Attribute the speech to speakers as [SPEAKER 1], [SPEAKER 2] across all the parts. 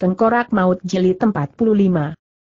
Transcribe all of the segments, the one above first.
[SPEAKER 1] Tengkorak Maut Jeli 45.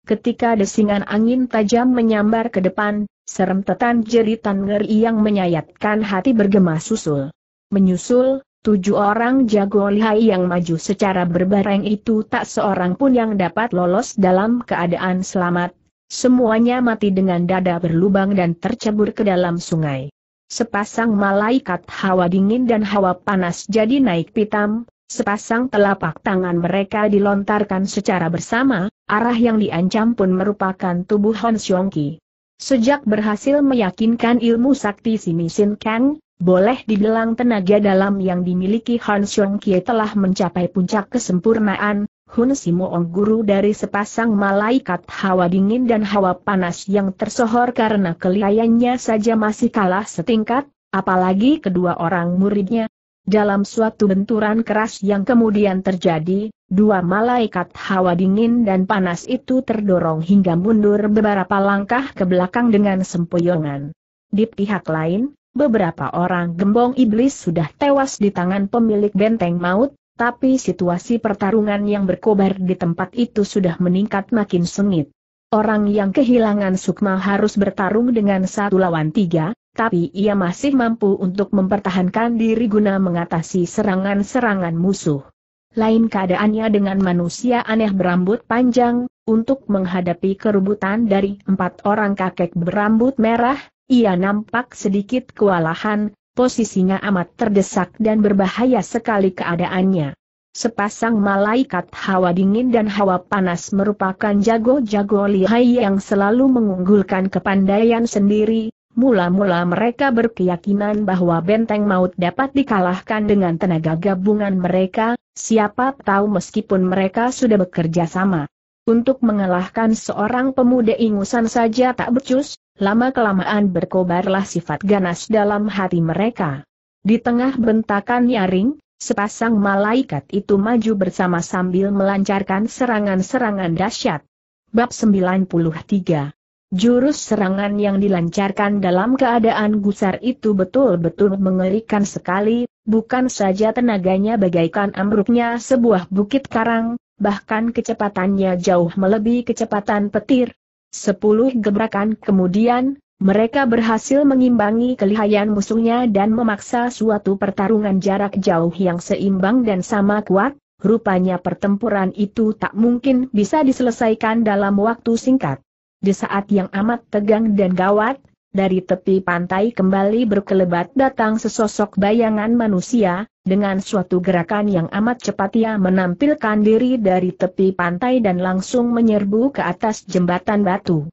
[SPEAKER 1] Ketika desingan angin tajam menyambar ke depan, serem tetan jeritan ngeri yang menyayatkan hati bergema susul. Menyusul, tujuh orang jago lihai yang maju secara berbareng itu tak seorang pun yang dapat lolos dalam keadaan selamat, semuanya mati dengan dada berlubang dan tercebur ke dalam sungai. Sepasang malaikat hawa dingin dan hawa panas jadi naik pitam, Sepasang telapak tangan mereka dilontarkan secara bersama, arah yang diancam pun merupakan tubuh Hon Xiong Ki. Sejak berhasil meyakinkan ilmu sakti Simi Sin Kang, boleh dibilang tenaga dalam yang dimiliki Hon Xiong Ki telah mencapai puncak kesempurnaan, Hun Simoong guru dari sepasang malaikat hawa dingin dan hawa panas yang tersohor karena kelihayannya saja masih kalah setingkat, apalagi kedua orang muridnya, dalam suatu benturan keras yang kemudian terjadi, dua malaikat hawa dingin dan panas itu terdorong hingga mundur beberapa langkah ke belakang dengan sempoyongan. Di pihak lain, beberapa orang gembong iblis sudah tewas di tangan pemilik benteng maut, tapi situasi pertarungan yang berkobar di tempat itu sudah meningkat makin sengit. Orang yang kehilangan sukma harus bertarung dengan satu lawan tiga, tapi ia masih mampu untuk mempertahankan diri guna mengatasi serangan-serangan musuh. Lain keadaannya dengan manusia aneh berambut panjang, untuk menghadapi kerubutan dari empat orang kakek berambut merah, ia nampak sedikit kewalahan, posisinya amat terdesak dan berbahaya sekali keadaannya. Sepasang malaikat hawa dingin dan hawa panas merupakan jago-jago lihai yang selalu mengunggulkan kepandaian sendiri, Mula-mula mereka berkeyakinan bahwa benteng maut dapat dikalahkan dengan tenaga gabungan mereka, siapa tahu meskipun mereka sudah bekerja sama. Untuk mengalahkan seorang pemuda ingusan saja tak becus, lama-kelamaan berkobarlah sifat ganas dalam hati mereka. Di tengah bentakan nyaring, sepasang malaikat itu maju bersama sambil melancarkan serangan-serangan dahsyat. Bab 93 Jurus serangan yang dilancarkan dalam keadaan gusar itu betul-betul mengerikan sekali, bukan saja tenaganya bagaikan ambruknya sebuah bukit karang, bahkan kecepatannya jauh melebihi kecepatan petir. Sepuluh gebrakan kemudian, mereka berhasil mengimbangi kelihayan musuhnya dan memaksa suatu pertarungan jarak jauh yang seimbang dan sama kuat, rupanya pertempuran itu tak mungkin bisa diselesaikan dalam waktu singkat. Di saat yang amat tegang dan gawat, dari tepi pantai kembali berkelebat datang sesosok bayangan manusia, dengan suatu gerakan yang amat cepat ia menampilkan diri dari tepi pantai dan langsung menyerbu ke atas jembatan batu.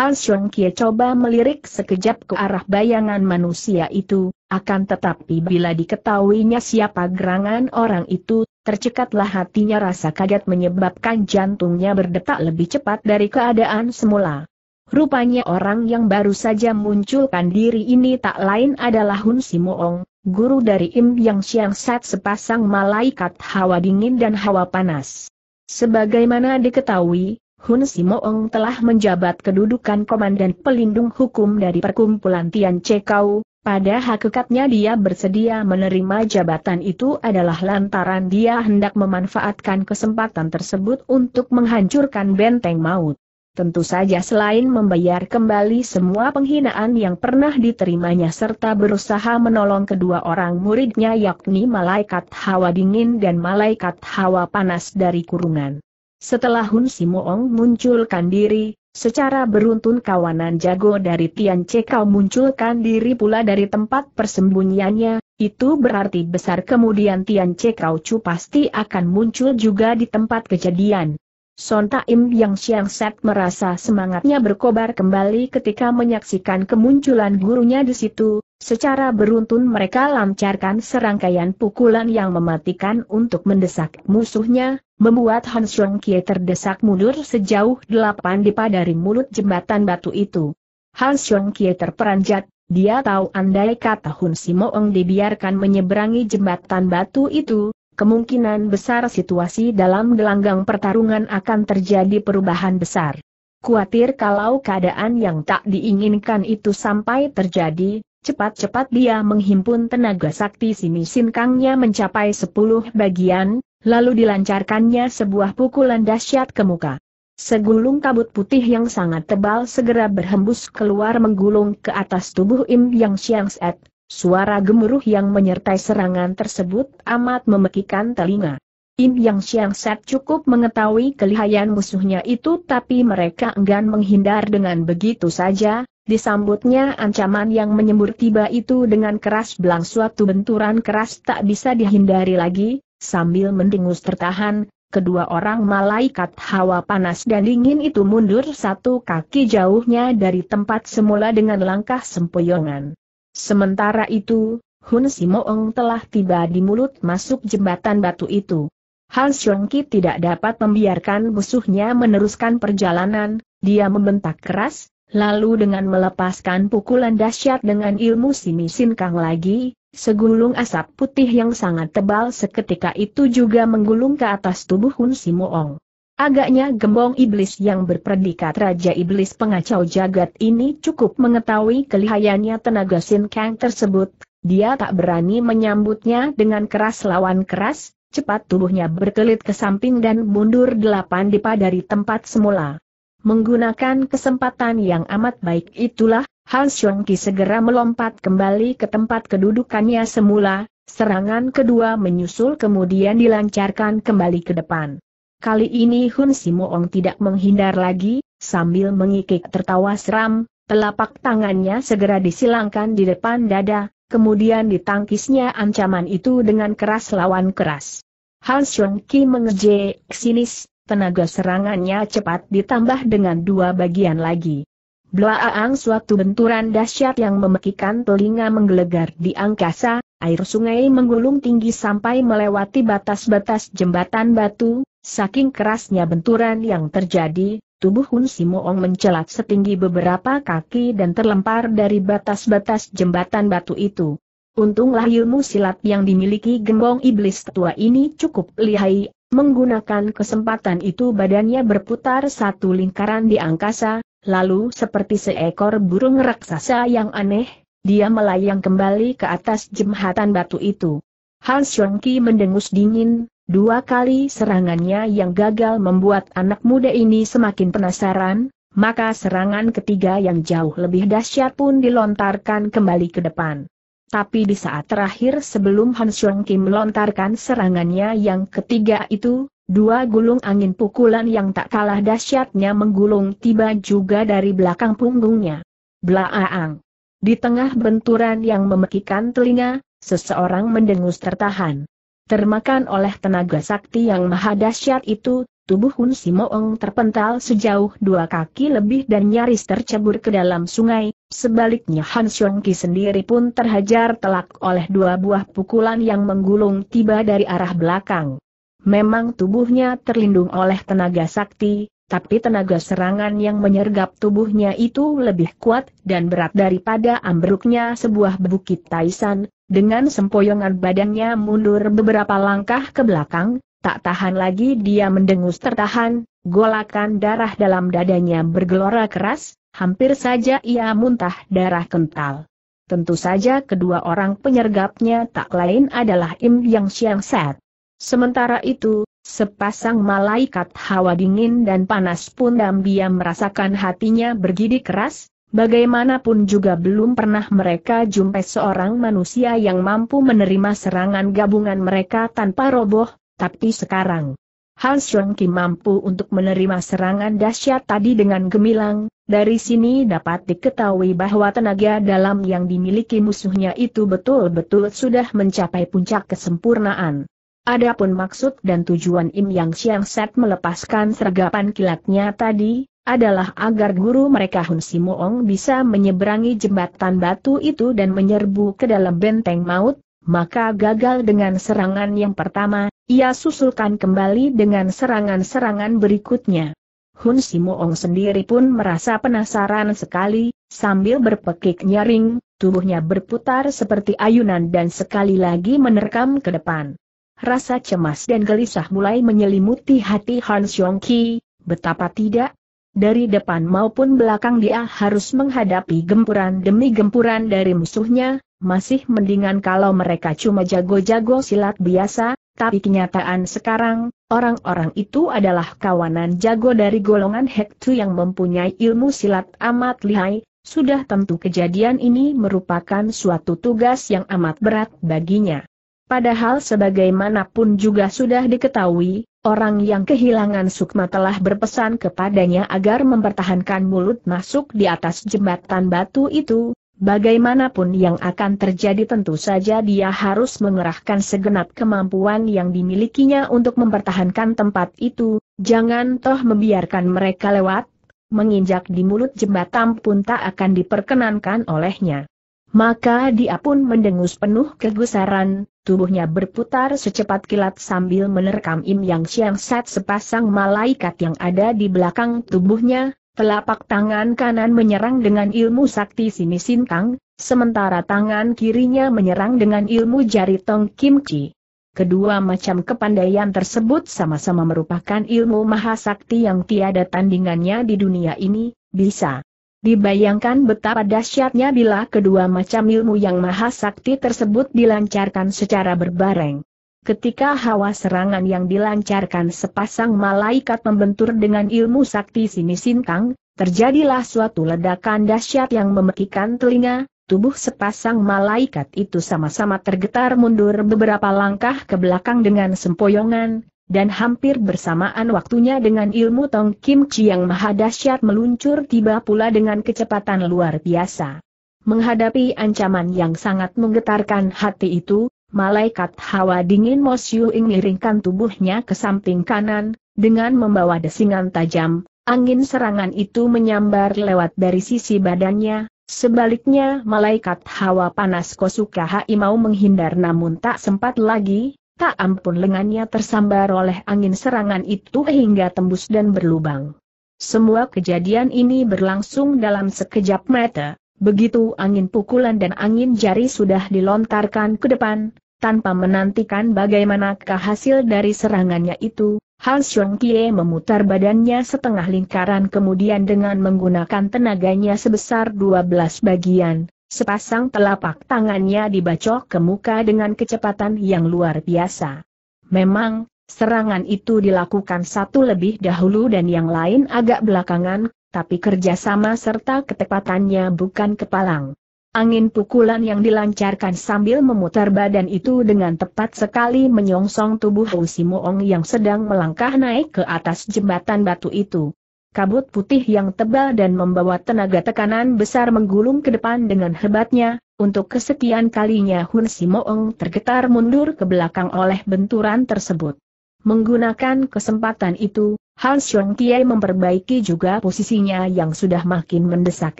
[SPEAKER 1] Han Xiong Kie coba melirik sekejap ke arah bayangan manusia itu, akan tetapi bila diketahuinya siapa gerangan orang itu, Tercekatlah hatinya rasa kaget menyebabkan jantungnya berdetak lebih cepat dari keadaan semula. Rupanya orang yang baru saja munculkan diri ini tak lain adalah Hun Simoong, guru dari Im Yang Siang Sat sepasang malaikat hawa dingin dan hawa panas. Sebagaimana diketahui, Hun Simoong telah menjabat kedudukan komandan pelindung hukum dari perkumpulan Tian Chekau, pada hakikatnya dia bersedia menerima jabatan itu adalah lantaran dia hendak memanfaatkan kesempatan tersebut untuk menghancurkan benteng maut. Tentu saja selain membayar kembali semua penghinaan yang pernah diterimanya serta berusaha menolong kedua orang muridnya yakni malaikat hawa dingin dan malaikat hawa panas dari kurungan. Setelah Hun Simoong munculkan diri, Secara beruntun kawanan jago dari Tian Cekau munculkan diri pula dari tempat persembunyiannya, itu berarti besar kemudian Tian Cekau Chu pasti akan muncul juga di tempat kejadian. Son Taim yang Siang Set merasa semangatnya berkobar kembali ketika menyaksikan kemunculan gurunya di situ, secara beruntun mereka lancarkan serangkaian pukulan yang mematikan untuk mendesak musuhnya, membuat Hans Kie terdesak mundur sejauh delapan dipa dari mulut jembatan batu itu. Hans Kie terperanjat, dia tahu andai kata Hun Simoong dibiarkan menyeberangi jembatan batu itu, kemungkinan besar situasi dalam gelanggang pertarungan akan terjadi perubahan besar. Kuatir kalau keadaan yang tak diinginkan itu sampai terjadi, cepat-cepat dia menghimpun tenaga sakti si Misin Kangnya mencapai 10 bagian, lalu dilancarkannya sebuah pukulan dahsyat ke muka. Segulung kabut putih yang sangat tebal segera berhembus keluar menggulung ke atas tubuh Im Yang Set. Suara gemuruh yang menyertai serangan tersebut amat memekikan telinga. Im Yang Set cukup mengetahui kelihayan musuhnya itu tapi mereka enggan menghindar dengan begitu saja, disambutnya ancaman yang menyembur tiba itu dengan keras belang suatu benturan keras tak bisa dihindari lagi, Sambil mendengus tertahan, kedua orang malaikat hawa panas dan dingin itu mundur satu kaki jauhnya dari tempat semula dengan langkah sempoyongan. Sementara itu, Hun Simoong telah tiba di mulut masuk jembatan batu itu. Han Xiongki tidak dapat membiarkan musuhnya meneruskan perjalanan, dia membentak keras, lalu dengan melepaskan pukulan dahsyat dengan ilmu Simisin Kang lagi, Segulung asap putih yang sangat tebal seketika itu juga menggulung ke atas tubuh Hun Simoong. Agaknya gembong iblis yang berpredikat Raja Iblis Pengacau Jagat ini cukup mengetahui kelihayannya tenaga Sin Kang tersebut, dia tak berani menyambutnya dengan keras lawan keras, cepat tubuhnya berkelit ke samping dan mundur delapan dipa dari tempat semula. Menggunakan kesempatan yang amat baik itulah, Han Xiong Ki segera melompat kembali ke tempat kedudukannya semula, serangan kedua menyusul kemudian dilancarkan kembali ke depan. Kali ini Hun Simoong tidak menghindar lagi, sambil mengikik tertawa seram, telapak tangannya segera disilangkan di depan dada, kemudian ditangkisnya ancaman itu dengan keras lawan keras. Han Xiong Ki mengejek sinis, tenaga serangannya cepat ditambah dengan dua bagian lagi. Belaang suatu benturan dahsyat yang memekikan telinga menggelegar di angkasa, air sungai menggulung tinggi sampai melewati batas-batas jembatan batu, saking kerasnya benturan yang terjadi, tubuh Hun Simoong mencelat setinggi beberapa kaki dan terlempar dari batas-batas jembatan batu itu. Untunglah ilmu silat yang dimiliki gembong iblis tua ini cukup lihai, menggunakan kesempatan itu badannya berputar satu lingkaran di angkasa, Lalu seperti seekor burung raksasa yang aneh, dia melayang kembali ke atas jembatan batu itu. Han Xiongqi mendengus dingin, dua kali serangannya yang gagal membuat anak muda ini semakin penasaran, maka serangan ketiga yang jauh lebih dahsyat pun dilontarkan kembali ke depan. Tapi di saat terakhir sebelum Han Xiongqi melontarkan serangannya yang ketiga itu, Dua gulung angin pukulan yang tak kalah dahsyatnya menggulung tiba juga dari belakang punggungnya. Blaaang. Di tengah benturan yang memekikan telinga, seseorang mendengus tertahan. Termakan oleh tenaga sakti yang maha dahsyat itu, tubuh Hun Simoong terpental sejauh dua kaki lebih dan nyaris tercebur ke dalam sungai, sebaliknya Han Xiongki sendiri pun terhajar telak oleh dua buah pukulan yang menggulung tiba dari arah belakang. Memang tubuhnya terlindung oleh tenaga sakti, tapi tenaga serangan yang menyergap tubuhnya itu lebih kuat dan berat daripada ambruknya sebuah bukit Taisan, dengan sempoyongan badannya mundur beberapa langkah ke belakang, tak tahan lagi dia mendengus tertahan, golakan darah dalam dadanya bergelora keras, hampir saja ia muntah darah kental. Tentu saja kedua orang penyergapnya tak lain adalah Im Yang Siang Set. Sementara itu, sepasang malaikat hawa dingin dan panas pun diam merasakan hatinya bergidik keras, bagaimanapun juga belum pernah mereka jumpai seorang manusia yang mampu menerima serangan gabungan mereka tanpa roboh, tapi sekarang. Han Kim mampu untuk menerima serangan dahsyat tadi dengan gemilang, dari sini dapat diketahui bahwa tenaga dalam yang dimiliki musuhnya itu betul-betul sudah mencapai puncak kesempurnaan. Adapun maksud dan tujuan Im Yang Siang Set melepaskan sergapan kilatnya tadi, adalah agar guru mereka Hun Simoong bisa menyeberangi jembatan batu itu dan menyerbu ke dalam benteng maut, maka gagal dengan serangan yang pertama, ia susulkan kembali dengan serangan-serangan berikutnya. Hun Simoong sendiri pun merasa penasaran sekali, sambil berpekik nyaring, tubuhnya berputar seperti ayunan dan sekali lagi menerkam ke depan. Rasa cemas dan gelisah mulai menyelimuti hati Han Xiong Ki, betapa tidak? Dari depan maupun belakang dia harus menghadapi gempuran demi gempuran dari musuhnya, masih mendingan kalau mereka cuma jago-jago silat biasa, tapi kenyataan sekarang, orang-orang itu adalah kawanan jago dari golongan Hektu yang mempunyai ilmu silat amat lihai, sudah tentu kejadian ini merupakan suatu tugas yang amat berat baginya. Padahal sebagaimanapun juga sudah diketahui, orang yang kehilangan sukma telah berpesan kepadanya agar mempertahankan mulut masuk di atas jembatan batu itu, Bagaimanapun yang akan terjadi tentu saja dia harus mengerahkan segenap kemampuan yang dimilikinya untuk mempertahankan tempat itu, jangan toh membiarkan mereka lewat, menginjak di mulut jembatan pun tak akan diperkenankan olehnya. Maka dia pun mendengus penuh kegusaran, tubuhnya berputar secepat kilat sambil menerkam Im Yang Siang Sat sepasang malaikat yang ada di belakang tubuhnya, telapak tangan kanan menyerang dengan ilmu sakti Sini Sintang, sementara tangan kirinya menyerang dengan ilmu jari Tong Kim Chi. Kedua macam kepandaian tersebut sama-sama merupakan ilmu mahasakti yang tiada tandingannya di dunia ini, bisa Dibayangkan betapa dahsyatnya bila kedua macam ilmu yang maha sakti tersebut dilancarkan secara berbareng. Ketika hawa serangan yang dilancarkan sepasang malaikat membentur dengan ilmu sakti sini sintang, terjadilah suatu ledakan dahsyat yang memekikan telinga, tubuh sepasang malaikat itu sama-sama tergetar mundur beberapa langkah ke belakang dengan sempoyongan, dan hampir bersamaan waktunya dengan ilmu Tong Kim Chi yang maha dahsyat meluncur tiba pula dengan kecepatan luar biasa. Menghadapi ancaman yang sangat menggetarkan hati itu, malaikat hawa dingin Mo Xiu miringkan tubuhnya ke samping kanan, dengan membawa desingan tajam, angin serangan itu menyambar lewat dari sisi badannya, Sebaliknya malaikat hawa panas Kosuka Hai mau menghindar namun tak sempat lagi, Tak ampun lengannya tersambar oleh angin serangan itu hingga tembus dan berlubang. Semua kejadian ini berlangsung dalam sekejap mata, begitu angin pukulan dan angin jari sudah dilontarkan ke depan, tanpa menantikan bagaimanakah hasil dari serangannya itu, Han Xiong Kie memutar badannya setengah lingkaran kemudian dengan menggunakan tenaganya sebesar 12 bagian, Sepasang telapak tangannya dibacok ke muka dengan kecepatan yang luar biasa. Memang, serangan itu dilakukan satu lebih dahulu dan yang lain agak belakangan, tapi kerjasama serta ketepatannya bukan kepalang. Angin pukulan yang dilancarkan sambil memutar badan itu dengan tepat sekali menyongsong tubuh Simoong yang sedang melangkah naik ke atas jembatan batu itu. Kabut putih yang tebal dan membawa tenaga tekanan besar menggulung ke depan dengan hebatnya, untuk kesekian kalinya Hun Simoong tergetar mundur ke belakang oleh benturan tersebut. Menggunakan kesempatan itu, Han Xiong Tie memperbaiki juga posisinya yang sudah makin mendesak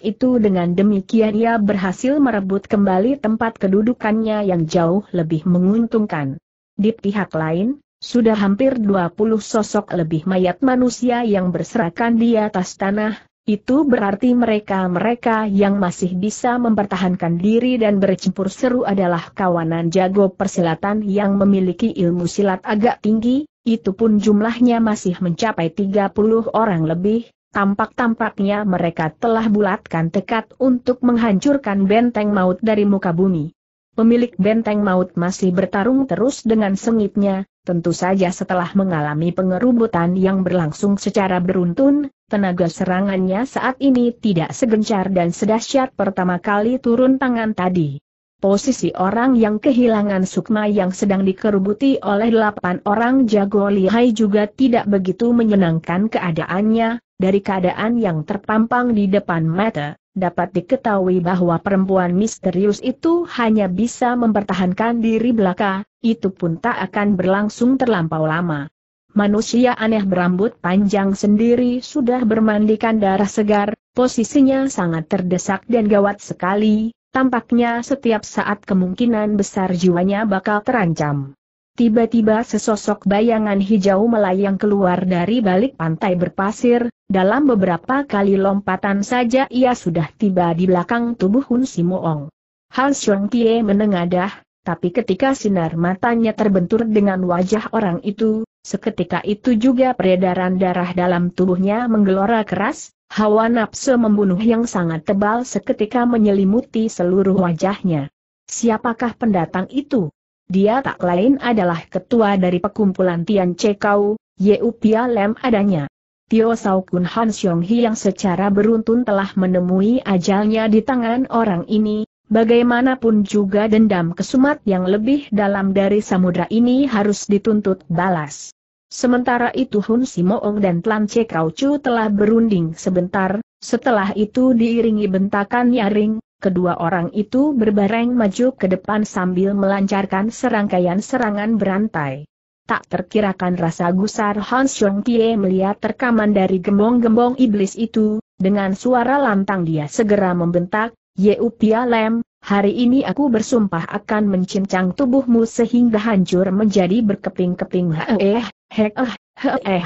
[SPEAKER 1] itu dengan demikian ia berhasil merebut kembali tempat kedudukannya yang jauh lebih menguntungkan. Di pihak lain, sudah hampir 20 sosok lebih mayat manusia yang berserakan di atas tanah, itu berarti mereka-mereka yang masih bisa mempertahankan diri dan bercampur seru adalah kawanan jago persilatan yang memiliki ilmu silat agak tinggi, itu pun jumlahnya masih mencapai 30 orang lebih, tampak-tampaknya mereka telah bulatkan tekad untuk menghancurkan benteng maut dari muka bumi pemilik benteng maut masih bertarung terus dengan sengitnya, tentu saja setelah mengalami pengerubutan yang berlangsung secara beruntun, tenaga serangannya saat ini tidak segencar dan sedahsyat pertama kali turun tangan tadi. Posisi orang yang kehilangan sukma yang sedang dikerubuti oleh delapan orang jago lihai juga tidak begitu menyenangkan keadaannya, dari keadaan yang terpampang di depan mata dapat diketahui bahwa perempuan misterius itu hanya bisa mempertahankan diri belaka, itu pun tak akan berlangsung terlampau lama. Manusia aneh berambut panjang sendiri sudah bermandikan darah segar, posisinya sangat terdesak dan gawat sekali, tampaknya setiap saat kemungkinan besar jiwanya bakal terancam. Tiba-tiba sesosok bayangan hijau melayang keluar dari balik pantai berpasir, dalam beberapa kali lompatan saja ia sudah tiba di belakang tubuh Hun Simoong. Han Xiong Tie menengadah, tapi ketika sinar matanya terbentur dengan wajah orang itu, seketika itu juga peredaran darah dalam tubuhnya menggelora keras, hawa nafsu membunuh yang sangat tebal seketika menyelimuti seluruh wajahnya. Siapakah pendatang itu? Dia tak lain adalah ketua dari pekumpulan Tian Chekau, Yeu Pia Lem adanya. Tio Sao Kun Han Xiong Hi yang secara beruntun telah menemui ajalnya di tangan orang ini, bagaimanapun juga dendam kesumat yang lebih dalam dari samudra ini harus dituntut balas. Sementara itu Hun Simoong dan Tlan Che Chu telah berunding sebentar, setelah itu diiringi bentakan nyaring, Kedua orang itu berbareng maju ke depan sambil melancarkan serangkaian serangan berantai. Tak terkirakan rasa gusar Hans Chong Tie melihat terkaman dari gembong-gembong iblis itu, dengan suara lantang dia segera membentak, Yeu Pia Lem, hari ini aku bersumpah akan mencincang tubuhmu sehingga hancur menjadi berkeping-keping heeh, heeh, heeh.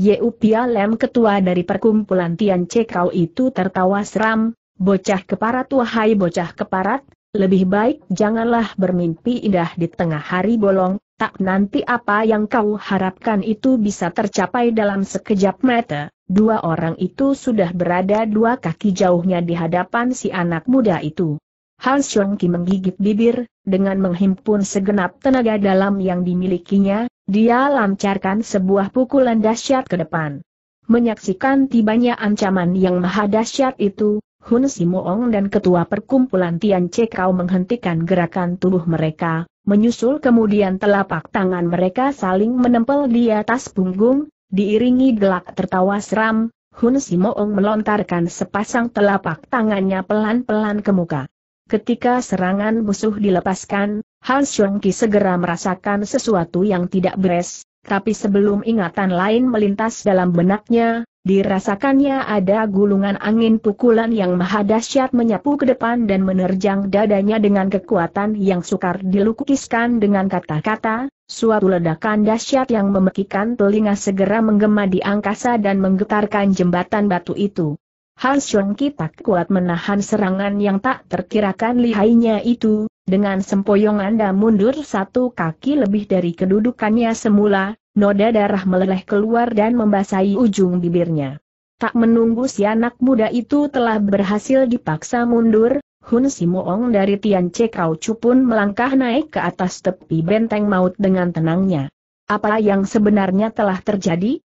[SPEAKER 1] Yeu Pia Lem ketua dari perkumpulan Tian Cekau itu tertawa seram, Bocah keparat wahai bocah keparat, lebih baik janganlah bermimpi indah di tengah hari bolong, tak nanti apa yang kau harapkan itu bisa tercapai dalam sekejap mata. Dua orang itu sudah berada dua kaki jauhnya di hadapan si anak muda itu. Han Xiong Ki menggigit bibir, dengan menghimpun segenap tenaga dalam yang dimilikinya, dia lancarkan sebuah pukulan dahsyat ke depan. Menyaksikan tibanya ancaman yang maha dahsyat itu, Hun Simoong dan ketua perkumpulan Tian Cekau menghentikan gerakan tubuh mereka, menyusul kemudian telapak tangan mereka saling menempel di atas punggung, diiringi gelak tertawa seram, Hun Simoong melontarkan sepasang telapak tangannya pelan-pelan ke muka. Ketika serangan musuh dilepaskan, Han Xiongqi segera merasakan sesuatu yang tidak beres, tapi sebelum ingatan lain melintas dalam benaknya, Dirasakannya ada gulungan angin pukulan yang maha dahsyat menyapu ke depan dan menerjang dadanya dengan kekuatan yang sukar dilukiskan dengan kata-kata, suatu ledakan dahsyat yang memekikan telinga segera menggema di angkasa dan menggetarkan jembatan batu itu. Hal Xiong tak kuat menahan serangan yang tak terkirakan lihainya itu, dengan sempoyongan dan mundur satu kaki lebih dari kedudukannya semula, noda darah meleleh keluar dan membasahi ujung bibirnya. Tak menunggu si anak muda itu telah berhasil dipaksa mundur, Hun Simoong dari Tian Kau Chu pun melangkah naik ke atas tepi benteng maut dengan tenangnya. Apa yang sebenarnya telah terjadi?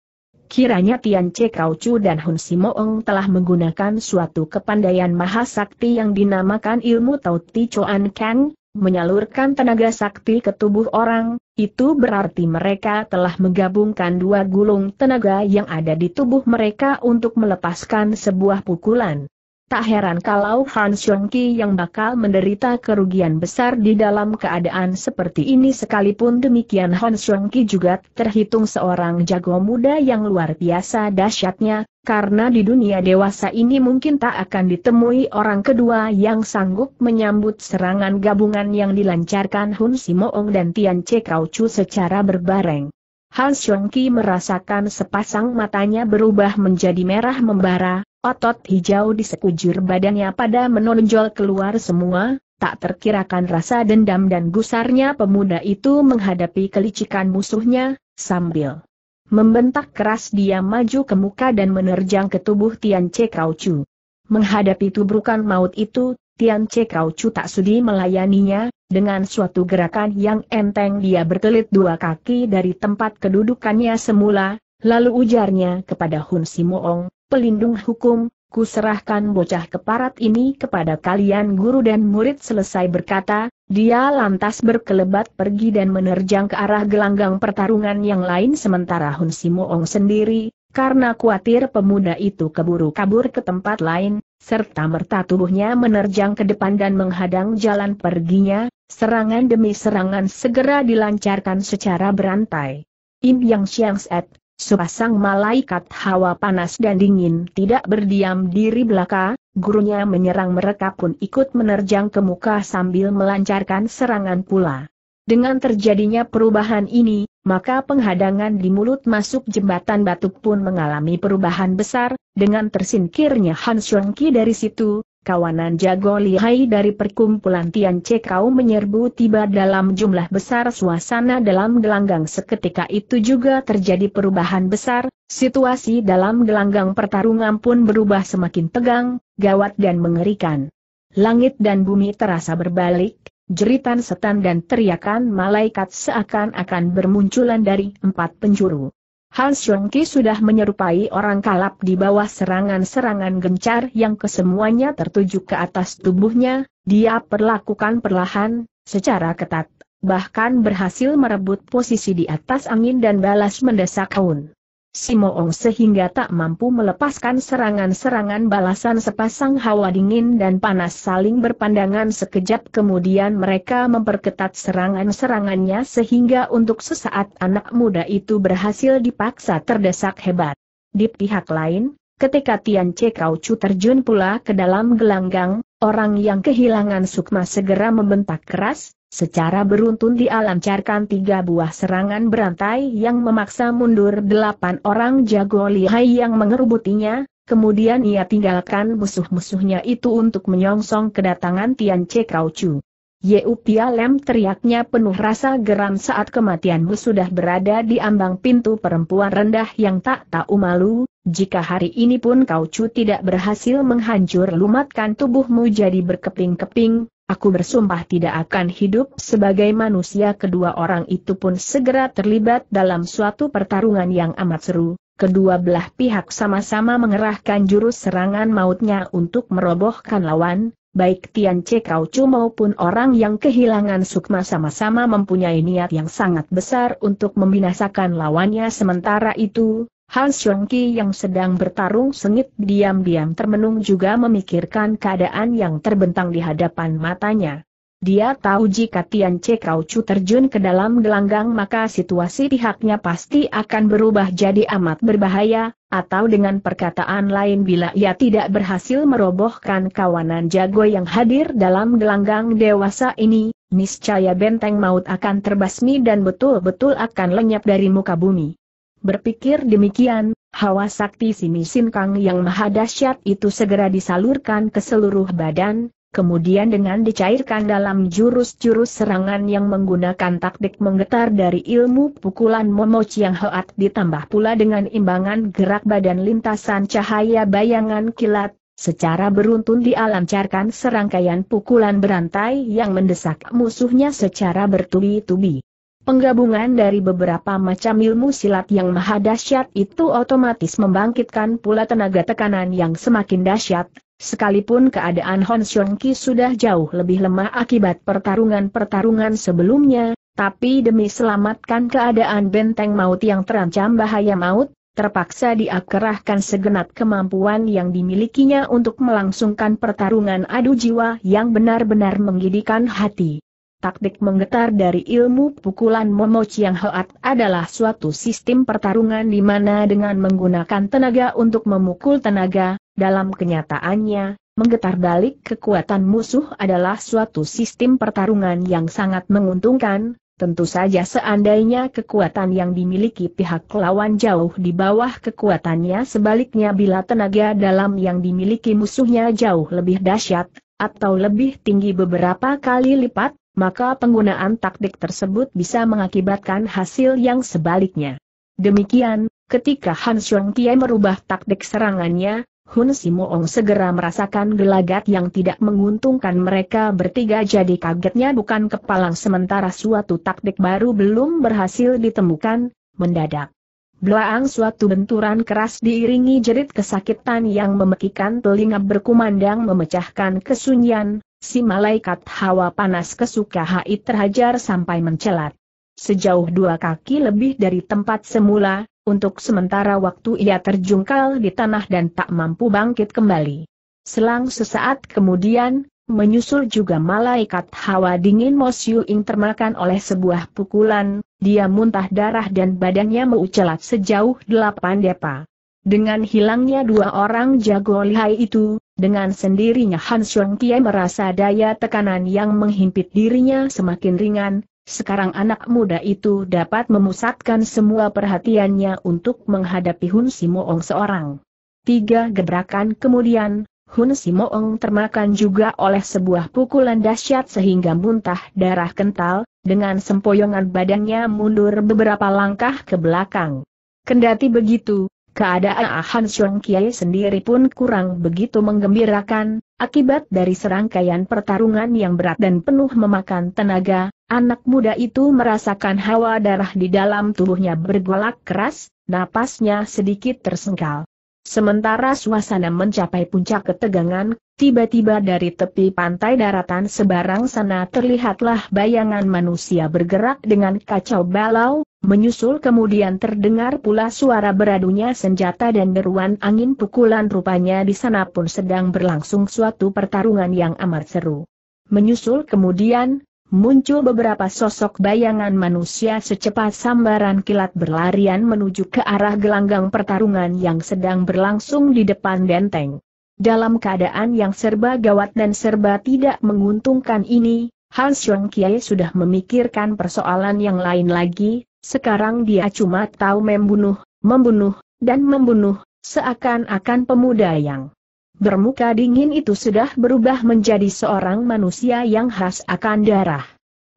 [SPEAKER 1] Kiranya Tian Kau Chu dan Hun Simoong telah menggunakan suatu kepandaian mahasakti yang dinamakan ilmu Tauti Ti Chuan Kang, menyalurkan tenaga sakti ke tubuh orang, itu berarti mereka telah menggabungkan dua gulung tenaga yang ada di tubuh mereka untuk melepaskan sebuah pukulan. Tak heran kalau Han Ki yang bakal menderita kerugian besar di dalam keadaan seperti ini sekalipun demikian Han Ki juga terhitung seorang jago muda yang luar biasa dahsyatnya, karena di dunia dewasa ini mungkin tak akan ditemui orang kedua yang sanggup menyambut serangan gabungan yang dilancarkan Hun Simoong dan Tian Che Kau Chu secara berbareng. Han Ki merasakan sepasang matanya berubah menjadi merah membara, Otot hijau di sekujur badannya pada menonjol keluar semua, tak terkirakan rasa dendam dan gusarnya pemuda itu menghadapi kelicikan musuhnya, sambil membentak keras dia maju ke muka dan menerjang ke tubuh Tian Che Chu. Menghadapi tubrukan maut itu, Tian Che Chu tak sudi melayaninya, dengan suatu gerakan yang enteng dia berkelit dua kaki dari tempat kedudukannya semula, lalu ujarnya kepada Hun Simoong, pelindung hukum, kuserahkan bocah keparat ini kepada kalian guru dan murid selesai berkata, dia lantas berkelebat pergi dan menerjang ke arah gelanggang pertarungan yang lain sementara Hun Simoong sendiri, karena khawatir pemuda itu keburu kabur ke tempat lain, serta merta tubuhnya menerjang ke depan dan menghadang jalan perginya, serangan demi serangan segera dilancarkan secara berantai. Im Yang Siang Set, Sepasang malaikat hawa panas dan dingin tidak berdiam diri belaka, gurunya menyerang mereka pun ikut menerjang ke muka sambil melancarkan serangan pula. Dengan terjadinya perubahan ini, maka penghadangan di mulut masuk jembatan batu pun mengalami perubahan besar, dengan tersingkirnya Han Shongki dari situ, kawanan jago lihai dari perkumpulan Tian Kau menyerbu tiba dalam jumlah besar suasana dalam gelanggang seketika itu juga terjadi perubahan besar, situasi dalam gelanggang pertarungan pun berubah semakin tegang, gawat dan mengerikan. Langit dan bumi terasa berbalik, jeritan setan dan teriakan malaikat seakan-akan bermunculan dari empat penjuru. Hal Ki sudah menyerupai orang kalap di bawah serangan-serangan gencar yang kesemuanya tertuju ke atas tubuhnya, dia perlakukan perlahan, secara ketat, bahkan berhasil merebut posisi di atas angin dan balas mendesak Aun. Simoong sehingga tak mampu melepaskan serangan-serangan balasan sepasang hawa dingin dan panas saling berpandangan sekejap kemudian mereka memperketat serangan-serangannya sehingga untuk sesaat anak muda itu berhasil dipaksa terdesak hebat. Di pihak lain, ketika Tian Che Kau Chu terjun pula ke dalam gelanggang, orang yang kehilangan sukma segera membentak keras, Secara beruntun dialancarkan tiga buah serangan berantai yang memaksa mundur delapan orang jago lihai yang mengerubutinya, kemudian ia tinggalkan musuh-musuhnya itu untuk menyongsong kedatangan Tian Che Kau Chu. Yeu Pia Lem teriaknya penuh rasa geram saat kematianmu sudah berada di ambang pintu perempuan rendah yang tak tahu malu, jika hari ini pun kau Chu tidak berhasil menghancur lumatkan tubuhmu jadi berkeping-keping, Aku bersumpah tidak akan hidup sebagai manusia kedua orang itu pun segera terlibat dalam suatu pertarungan yang amat seru, kedua belah pihak sama-sama mengerahkan jurus serangan mautnya untuk merobohkan lawan, baik Tian Che Kau Chu maupun orang yang kehilangan sukma sama-sama mempunyai niat yang sangat besar untuk membinasakan lawannya sementara itu, Hans Ki yang sedang bertarung sengit diam-diam termenung juga memikirkan keadaan yang terbentang di hadapan matanya. Dia tahu jika Tian Che Chu terjun ke dalam gelanggang maka situasi pihaknya pasti akan berubah jadi amat berbahaya, atau dengan perkataan lain bila ia tidak berhasil merobohkan kawanan jago yang hadir dalam gelanggang dewasa ini, niscaya benteng maut akan terbasmi dan betul-betul akan lenyap dari muka bumi. Berpikir demikian, hawa sakti Simi kang yang maha dahsyat itu segera disalurkan ke seluruh badan, kemudian dengan dicairkan dalam jurus-jurus serangan yang menggunakan taktik menggetar dari ilmu pukulan Momo Chiang Hoat ditambah pula dengan imbangan gerak badan lintasan cahaya bayangan kilat, secara beruntun dialancarkan serangkaian pukulan berantai yang mendesak musuhnya secara bertubi-tubi. Penggabungan dari beberapa macam ilmu silat yang maha dahsyat itu otomatis membangkitkan pula tenaga tekanan yang semakin dahsyat, sekalipun keadaan Hon Xiong Ki sudah jauh lebih lemah akibat pertarungan-pertarungan sebelumnya, tapi demi selamatkan keadaan benteng maut yang terancam bahaya maut, terpaksa diakerahkan segenap kemampuan yang dimilikinya untuk melangsungkan pertarungan adu jiwa yang benar-benar menggidikan hati. Taktik menggetar dari ilmu pukulan Momo Chiang Hoat adalah suatu sistem pertarungan di mana dengan menggunakan tenaga untuk memukul tenaga, dalam kenyataannya, menggetar balik kekuatan musuh adalah suatu sistem pertarungan yang sangat menguntungkan, tentu saja seandainya kekuatan yang dimiliki pihak lawan jauh di bawah kekuatannya sebaliknya bila tenaga dalam yang dimiliki musuhnya jauh lebih dahsyat, atau lebih tinggi beberapa kali lipat, maka penggunaan taktik tersebut bisa mengakibatkan hasil yang sebaliknya. Demikian, ketika Han Xiong Tie merubah taktik serangannya, Hun Simoong segera merasakan gelagat yang tidak menguntungkan mereka bertiga jadi kagetnya bukan kepalang sementara suatu taktik baru belum berhasil ditemukan, mendadak. Belaang suatu benturan keras diiringi jerit kesakitan yang memekikan telinga berkumandang memecahkan kesunyian, Si malaikat hawa panas kesuka Hai terhajar sampai mencelat. Sejauh dua kaki lebih dari tempat semula, untuk sementara waktu ia terjungkal di tanah dan tak mampu bangkit kembali. Selang sesaat kemudian, menyusul juga malaikat hawa dingin Mosyu Ing termakan oleh sebuah pukulan, dia muntah darah dan badannya meucelat sejauh delapan depa. Dengan hilangnya dua orang jago lihai itu, dengan sendirinya Han Xiong Kie merasa daya tekanan yang menghimpit dirinya semakin ringan, sekarang anak muda itu dapat memusatkan semua perhatiannya untuk menghadapi Hun Simoong seorang. Tiga gebrakan kemudian, Hun Simoong termakan juga oleh sebuah pukulan dahsyat sehingga muntah darah kental, dengan sempoyongan badannya mundur beberapa langkah ke belakang. Kendati begitu, Keadaan Ahan Siong Kiai sendiri pun kurang begitu menggembirakan, akibat dari serangkaian pertarungan yang berat dan penuh memakan tenaga, anak muda itu merasakan hawa darah di dalam tubuhnya bergolak keras, napasnya sedikit tersengkal. Sementara suasana mencapai puncak ketegangan, tiba-tiba dari tepi pantai daratan sebarang sana terlihatlah bayangan manusia bergerak dengan kacau balau, Menyusul kemudian terdengar pula suara beradunya senjata dan deruan angin pukulan rupanya di sana pun sedang berlangsung suatu pertarungan yang amat seru. Menyusul kemudian, muncul beberapa sosok bayangan manusia secepat sambaran kilat berlarian menuju ke arah gelanggang pertarungan yang sedang berlangsung di depan benteng. Dalam keadaan yang serba gawat dan serba tidak menguntungkan ini, Hans Yong Kiai sudah memikirkan persoalan yang lain lagi, sekarang dia cuma tahu membunuh, membunuh, dan membunuh, seakan-akan pemuda yang bermuka dingin itu sudah berubah menjadi seorang manusia yang khas akan darah.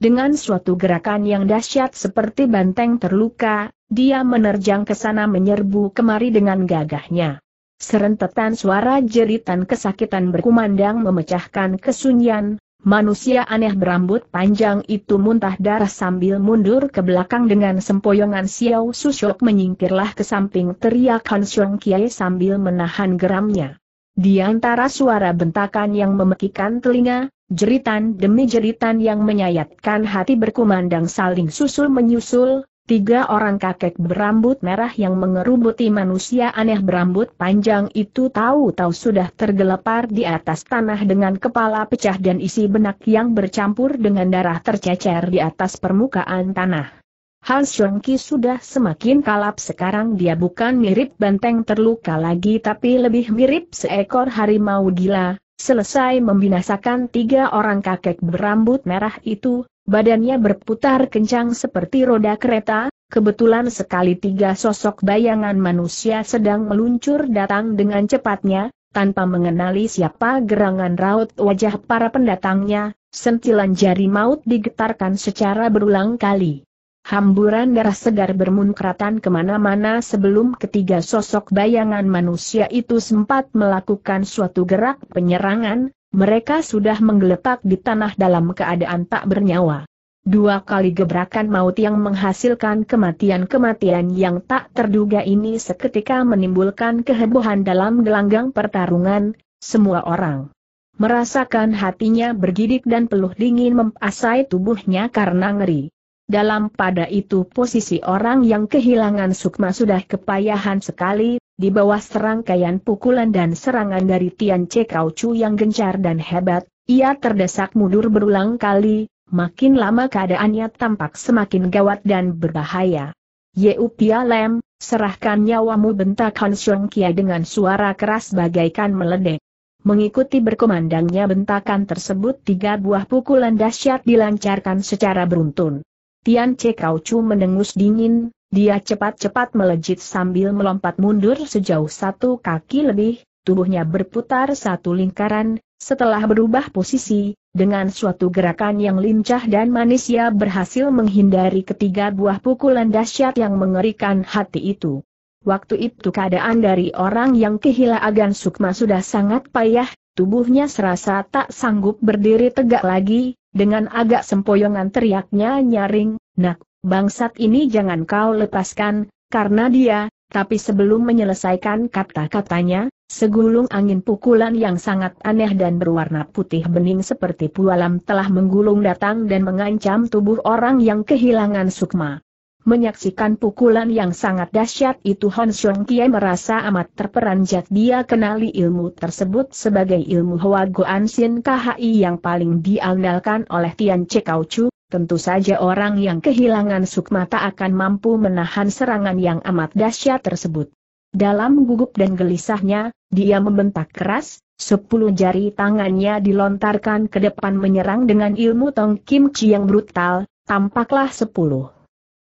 [SPEAKER 1] Dengan suatu gerakan yang dahsyat seperti banteng terluka, dia menerjang ke sana menyerbu kemari dengan gagahnya. Serentetan suara jeritan kesakitan berkumandang memecahkan kesunyian, Manusia aneh berambut panjang itu muntah darah sambil mundur ke belakang dengan sempoyongan Xiao Susyok menyingkirlah ke samping teriak Han Xiong Kiai sambil menahan geramnya. Di antara suara bentakan yang memekikan telinga, jeritan demi jeritan yang menyayatkan hati berkumandang saling susul menyusul, Tiga orang kakek berambut merah yang mengerubuti manusia aneh berambut panjang itu tahu-tahu sudah tergelepar di atas tanah dengan kepala pecah dan isi benak yang bercampur dengan darah tercecer di atas permukaan tanah. Hans Ki sudah semakin kalap sekarang dia bukan mirip banteng terluka lagi tapi lebih mirip seekor harimau gila, selesai membinasakan tiga orang kakek berambut merah itu, Badannya berputar kencang seperti roda kereta, kebetulan sekali tiga sosok bayangan manusia sedang meluncur datang dengan cepatnya, tanpa mengenali siapa gerangan raut wajah para pendatangnya, sentilan jari maut digetarkan secara berulang kali. Hamburan darah segar bermunkratan kemana-mana sebelum ketiga sosok bayangan manusia itu sempat melakukan suatu gerak penyerangan, mereka sudah menggeletak di tanah dalam keadaan tak bernyawa. Dua kali gebrakan maut yang menghasilkan kematian-kematian yang tak terduga ini seketika menimbulkan kehebohan dalam gelanggang pertarungan, semua orang merasakan hatinya bergidik dan peluh dingin mempasai tubuhnya karena ngeri. Dalam pada itu posisi orang yang kehilangan sukma sudah kepayahan sekali, di bawah serangkaian pukulan dan serangan dari Tian Che Kau Chu yang gencar dan hebat, ia terdesak mundur berulang kali, makin lama keadaannya tampak semakin gawat dan berbahaya. Yeu Pia Lem, serahkan nyawamu bentak Han Xiong Kia dengan suara keras bagaikan meledek. Mengikuti berkomandangnya bentakan tersebut tiga buah pukulan dahsyat dilancarkan secara beruntun. Tian Che Kau Chu mendengus dingin, dia cepat-cepat melejit sambil melompat mundur sejauh satu kaki lebih, tubuhnya berputar satu lingkaran, setelah berubah posisi, dengan suatu gerakan yang lincah dan manis ia berhasil menghindari ketiga buah pukulan dahsyat yang mengerikan hati itu. Waktu itu keadaan dari orang yang kehilangan sukma sudah sangat payah, tubuhnya serasa tak sanggup berdiri tegak lagi, dengan agak sempoyongan teriaknya nyaring, nak bangsat ini jangan kau lepaskan, karena dia, tapi sebelum menyelesaikan kata-katanya, segulung angin pukulan yang sangat aneh dan berwarna putih bening seperti pualam telah menggulung datang dan mengancam tubuh orang yang kehilangan sukma. Menyaksikan pukulan yang sangat dahsyat itu Han Xiong Kie merasa amat terperanjat dia kenali ilmu tersebut sebagai ilmu Hwa Goan Sin KHI yang paling diandalkan oleh Tian Chekau Chu, tentu saja orang yang kehilangan sukma tak akan mampu menahan serangan yang amat dahsyat tersebut. Dalam gugup dan gelisahnya, dia membentak keras, sepuluh jari tangannya dilontarkan ke depan menyerang dengan ilmu Tong Kim Chi yang brutal, tampaklah sepuluh.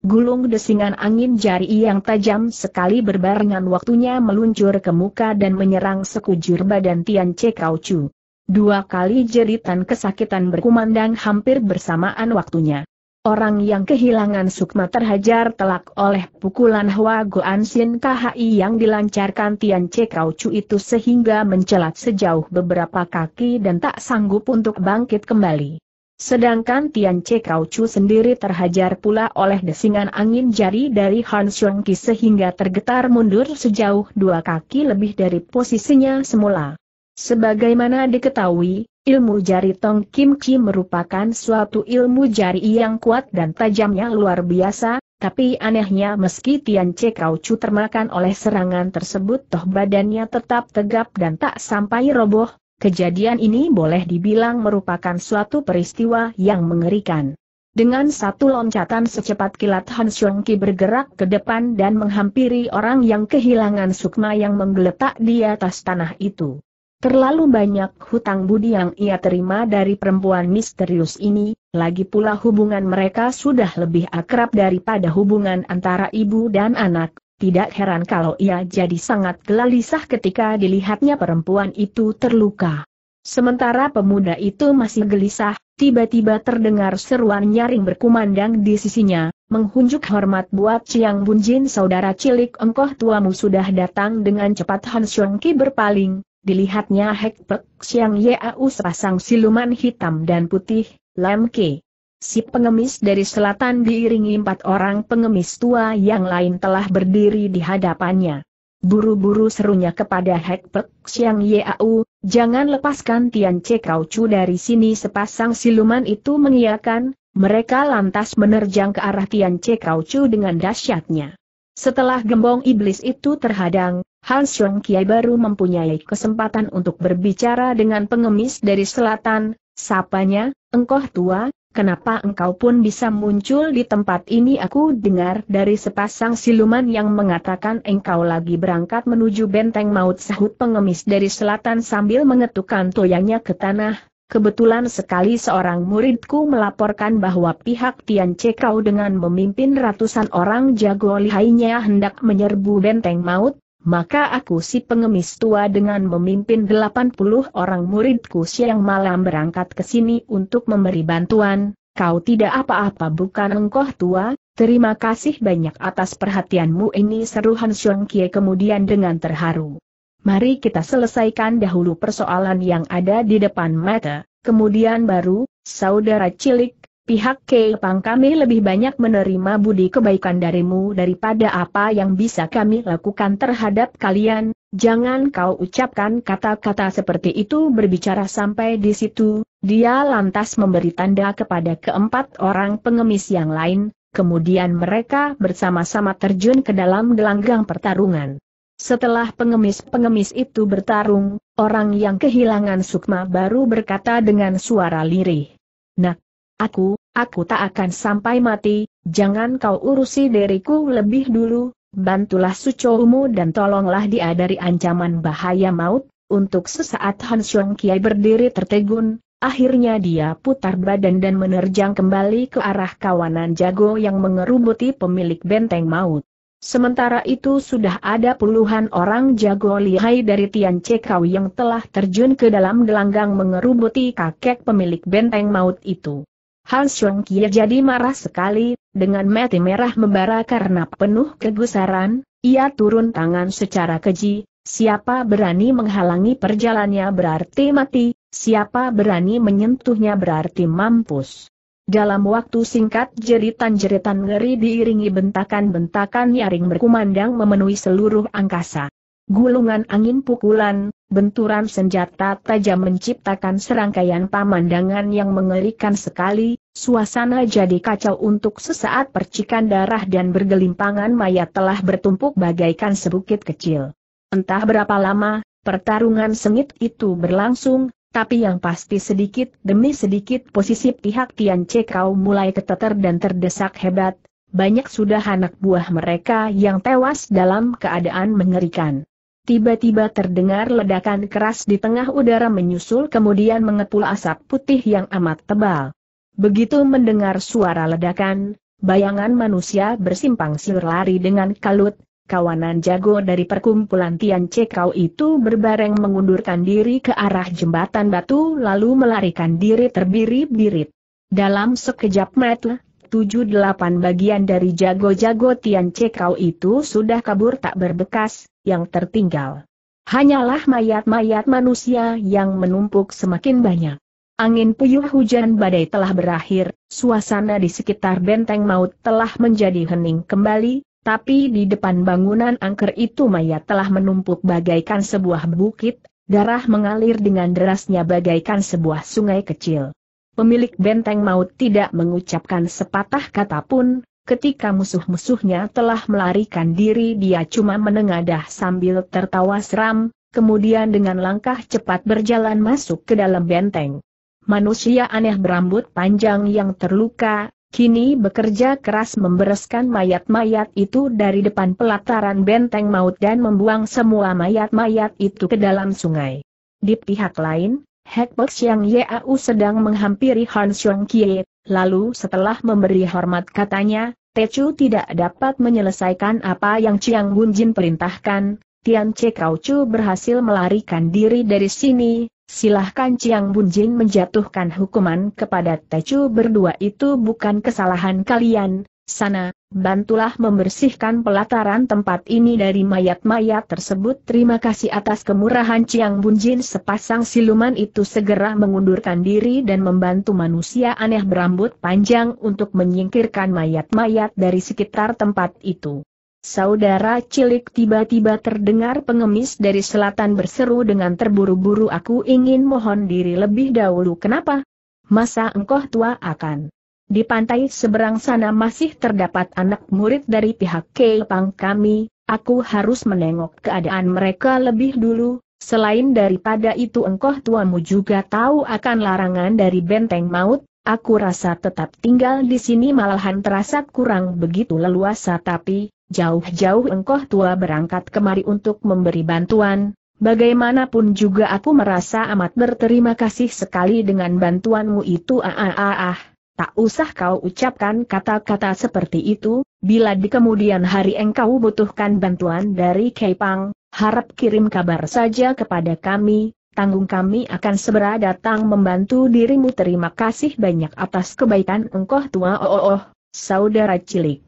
[SPEAKER 1] Gulung desingan angin jari yang tajam sekali berbarengan waktunya meluncur ke muka dan menyerang sekujur badan Tian Che Kau Chu. Dua kali jeritan kesakitan berkumandang hampir bersamaan waktunya. Orang yang kehilangan sukma terhajar telak oleh pukulan Hua Goan Sin KHI yang dilancarkan Tian Che Kau Chu itu sehingga mencelat sejauh beberapa kaki dan tak sanggup untuk bangkit kembali. Sedangkan Tian Che Kau Chu sendiri terhajar pula oleh desingan angin jari dari Han Xiong Ki sehingga tergetar mundur sejauh dua kaki lebih dari posisinya semula. Sebagaimana diketahui, ilmu jari Tong Kim Chi merupakan suatu ilmu jari yang kuat dan tajamnya luar biasa, tapi anehnya meski Tian Che Kau Chu termakan oleh serangan tersebut toh badannya tetap tegap dan tak sampai roboh, kejadian ini boleh dibilang merupakan suatu peristiwa yang mengerikan. Dengan satu loncatan secepat kilat Han Xiong Ki bergerak ke depan dan menghampiri orang yang kehilangan sukma yang menggeletak di atas tanah itu. Terlalu banyak hutang budi yang ia terima dari perempuan misterius ini, lagi pula hubungan mereka sudah lebih akrab daripada hubungan antara ibu dan anak. Tidak heran kalau ia jadi sangat gelisah ketika dilihatnya perempuan itu terluka. Sementara pemuda itu masih gelisah, tiba-tiba terdengar seruan nyaring berkumandang di sisinya, menghunjuk hormat buat Chiang Bunjin saudara cilik engkau tuamu sudah datang dengan cepat Han Xiong Ki berpaling, Dilihatnya Hek Pek Siang Yau sepasang siluman hitam dan putih, Lam Ke. Si pengemis dari selatan diiringi empat orang pengemis tua yang lain telah berdiri di hadapannya. Buru-buru serunya kepada Hek Pek Siang Yau, jangan lepaskan Tian Che Kau Chu dari sini sepasang siluman itu mengiakan, mereka lantas menerjang ke arah Tian Che Kau Chu dengan dahsyatnya. Setelah gembong iblis itu terhadang, Hans kiai baru mempunyai kesempatan untuk berbicara dengan pengemis dari selatan, sapanya, engkau tua, kenapa engkau pun bisa muncul di tempat ini aku dengar dari sepasang siluman yang mengatakan engkau lagi berangkat menuju benteng maut sahut pengemis dari selatan sambil mengetukkan toyangnya ke tanah, Kebetulan sekali seorang muridku melaporkan bahwa pihak Tian Cekau dengan memimpin ratusan orang jago lihainya hendak menyerbu benteng maut, maka aku si pengemis tua dengan memimpin 80 orang muridku siang malam berangkat ke sini untuk memberi bantuan, kau tidak apa-apa bukan engkau tua, terima kasih banyak atas perhatianmu ini seru Han Xiong Kie kemudian dengan terharu. Mari kita selesaikan dahulu persoalan yang ada di depan mata, kemudian baru, saudara cilik, Pihak Kepang kami lebih banyak menerima budi kebaikan darimu daripada apa yang bisa kami lakukan terhadap kalian, jangan kau ucapkan kata-kata seperti itu berbicara sampai di situ, dia lantas memberi tanda kepada keempat orang pengemis yang lain, kemudian mereka bersama-sama terjun ke dalam gelanggang pertarungan. Setelah pengemis-pengemis itu bertarung, orang yang kehilangan sukma baru berkata dengan suara lirih. Nak, Aku, aku tak akan sampai mati, jangan kau urusi diriku lebih dulu, bantulah sucoumu dan tolonglah dia dari ancaman bahaya maut. Untuk sesaat Han Xiong Kiai berdiri tertegun, akhirnya dia putar badan dan menerjang kembali ke arah kawanan jago yang mengerubuti pemilik benteng maut. Sementara itu sudah ada puluhan orang jago lihai dari Tian Cekau yang telah terjun ke dalam gelanggang mengerubuti kakek pemilik benteng maut itu. Hans Kie jadi marah sekali, dengan mati merah membara karena penuh kegusaran, ia turun tangan secara keji, siapa berani menghalangi perjalannya berarti mati, siapa berani menyentuhnya berarti mampus. Dalam waktu singkat jeritan-jeritan ngeri diiringi bentakan-bentakan nyaring berkumandang memenuhi seluruh angkasa. Gulungan angin pukulan, benturan senjata tajam menciptakan serangkaian pemandangan yang mengerikan sekali, suasana jadi kacau untuk sesaat percikan darah dan bergelimpangan mayat telah bertumpuk bagaikan sebukit kecil. Entah berapa lama, pertarungan sengit itu berlangsung, tapi yang pasti sedikit demi sedikit posisi pihak Tian Cekau mulai keteter dan terdesak hebat, banyak sudah anak buah mereka yang tewas dalam keadaan mengerikan. Tiba-tiba terdengar ledakan keras di tengah udara menyusul kemudian mengepul asap putih yang amat tebal. Begitu mendengar suara ledakan, bayangan manusia bersimpang siur lari dengan kalut, kawanan jago dari perkumpulan Tian Cekau itu berbareng mengundurkan diri ke arah jembatan batu lalu melarikan diri terbirit-birit. Dalam sekejap mata, tujuh delapan bagian dari jago-jago Tian Cekau itu sudah kabur tak berbekas, yang tertinggal. Hanyalah mayat-mayat manusia yang menumpuk semakin banyak. Angin puyuh hujan badai telah berakhir, suasana di sekitar benteng maut telah menjadi hening kembali, tapi di depan bangunan angker itu mayat telah menumpuk bagaikan sebuah bukit, darah mengalir dengan derasnya bagaikan sebuah sungai kecil. Pemilik benteng maut tidak mengucapkan sepatah kata pun, Ketika musuh-musuhnya telah melarikan diri dia cuma menengadah sambil tertawa seram, kemudian dengan langkah cepat berjalan masuk ke dalam benteng. Manusia aneh berambut panjang yang terluka, kini bekerja keras membereskan mayat-mayat itu dari depan pelataran benteng maut dan membuang semua mayat-mayat itu ke dalam sungai. Di pihak lain, Hekbox yang Yau sedang menghampiri Han Xiong Kie, lalu setelah memberi hormat katanya, Techu tidak dapat menyelesaikan apa yang Chiang Bun Jin perintahkan, Tian Che Kau Chu berhasil melarikan diri dari sini, silahkan Chiang Bun Jin menjatuhkan hukuman kepada Techu berdua itu bukan kesalahan kalian, sana, Bantulah membersihkan pelataran tempat ini dari mayat-mayat tersebut. Terima kasih atas kemurahan Ciang Bunjin. Sepasang siluman itu segera mengundurkan diri dan membantu manusia aneh berambut panjang untuk menyingkirkan mayat-mayat dari sekitar tempat itu. Saudara cilik tiba-tiba terdengar pengemis dari selatan berseru dengan terburu-buru aku ingin mohon diri lebih dahulu kenapa? Masa engkau tua akan di pantai seberang sana masih terdapat anak murid dari pihak Keipang kami, aku harus menengok keadaan mereka lebih dulu, selain daripada itu engkau tuamu juga tahu akan larangan dari benteng maut, aku rasa tetap tinggal di sini malahan terasa kurang begitu leluasa tapi, jauh-jauh engkau tua berangkat kemari untuk memberi bantuan, Bagaimanapun juga aku merasa amat berterima kasih sekali dengan bantuanmu itu ah ah ah ah. Tak usah kau ucapkan kata-kata seperti itu, bila di kemudian hari engkau butuhkan bantuan dari Kepang, harap kirim kabar saja kepada kami, tanggung kami akan segera datang membantu dirimu terima kasih banyak atas kebaikan engkau tua oh, oh, oh saudara cilik.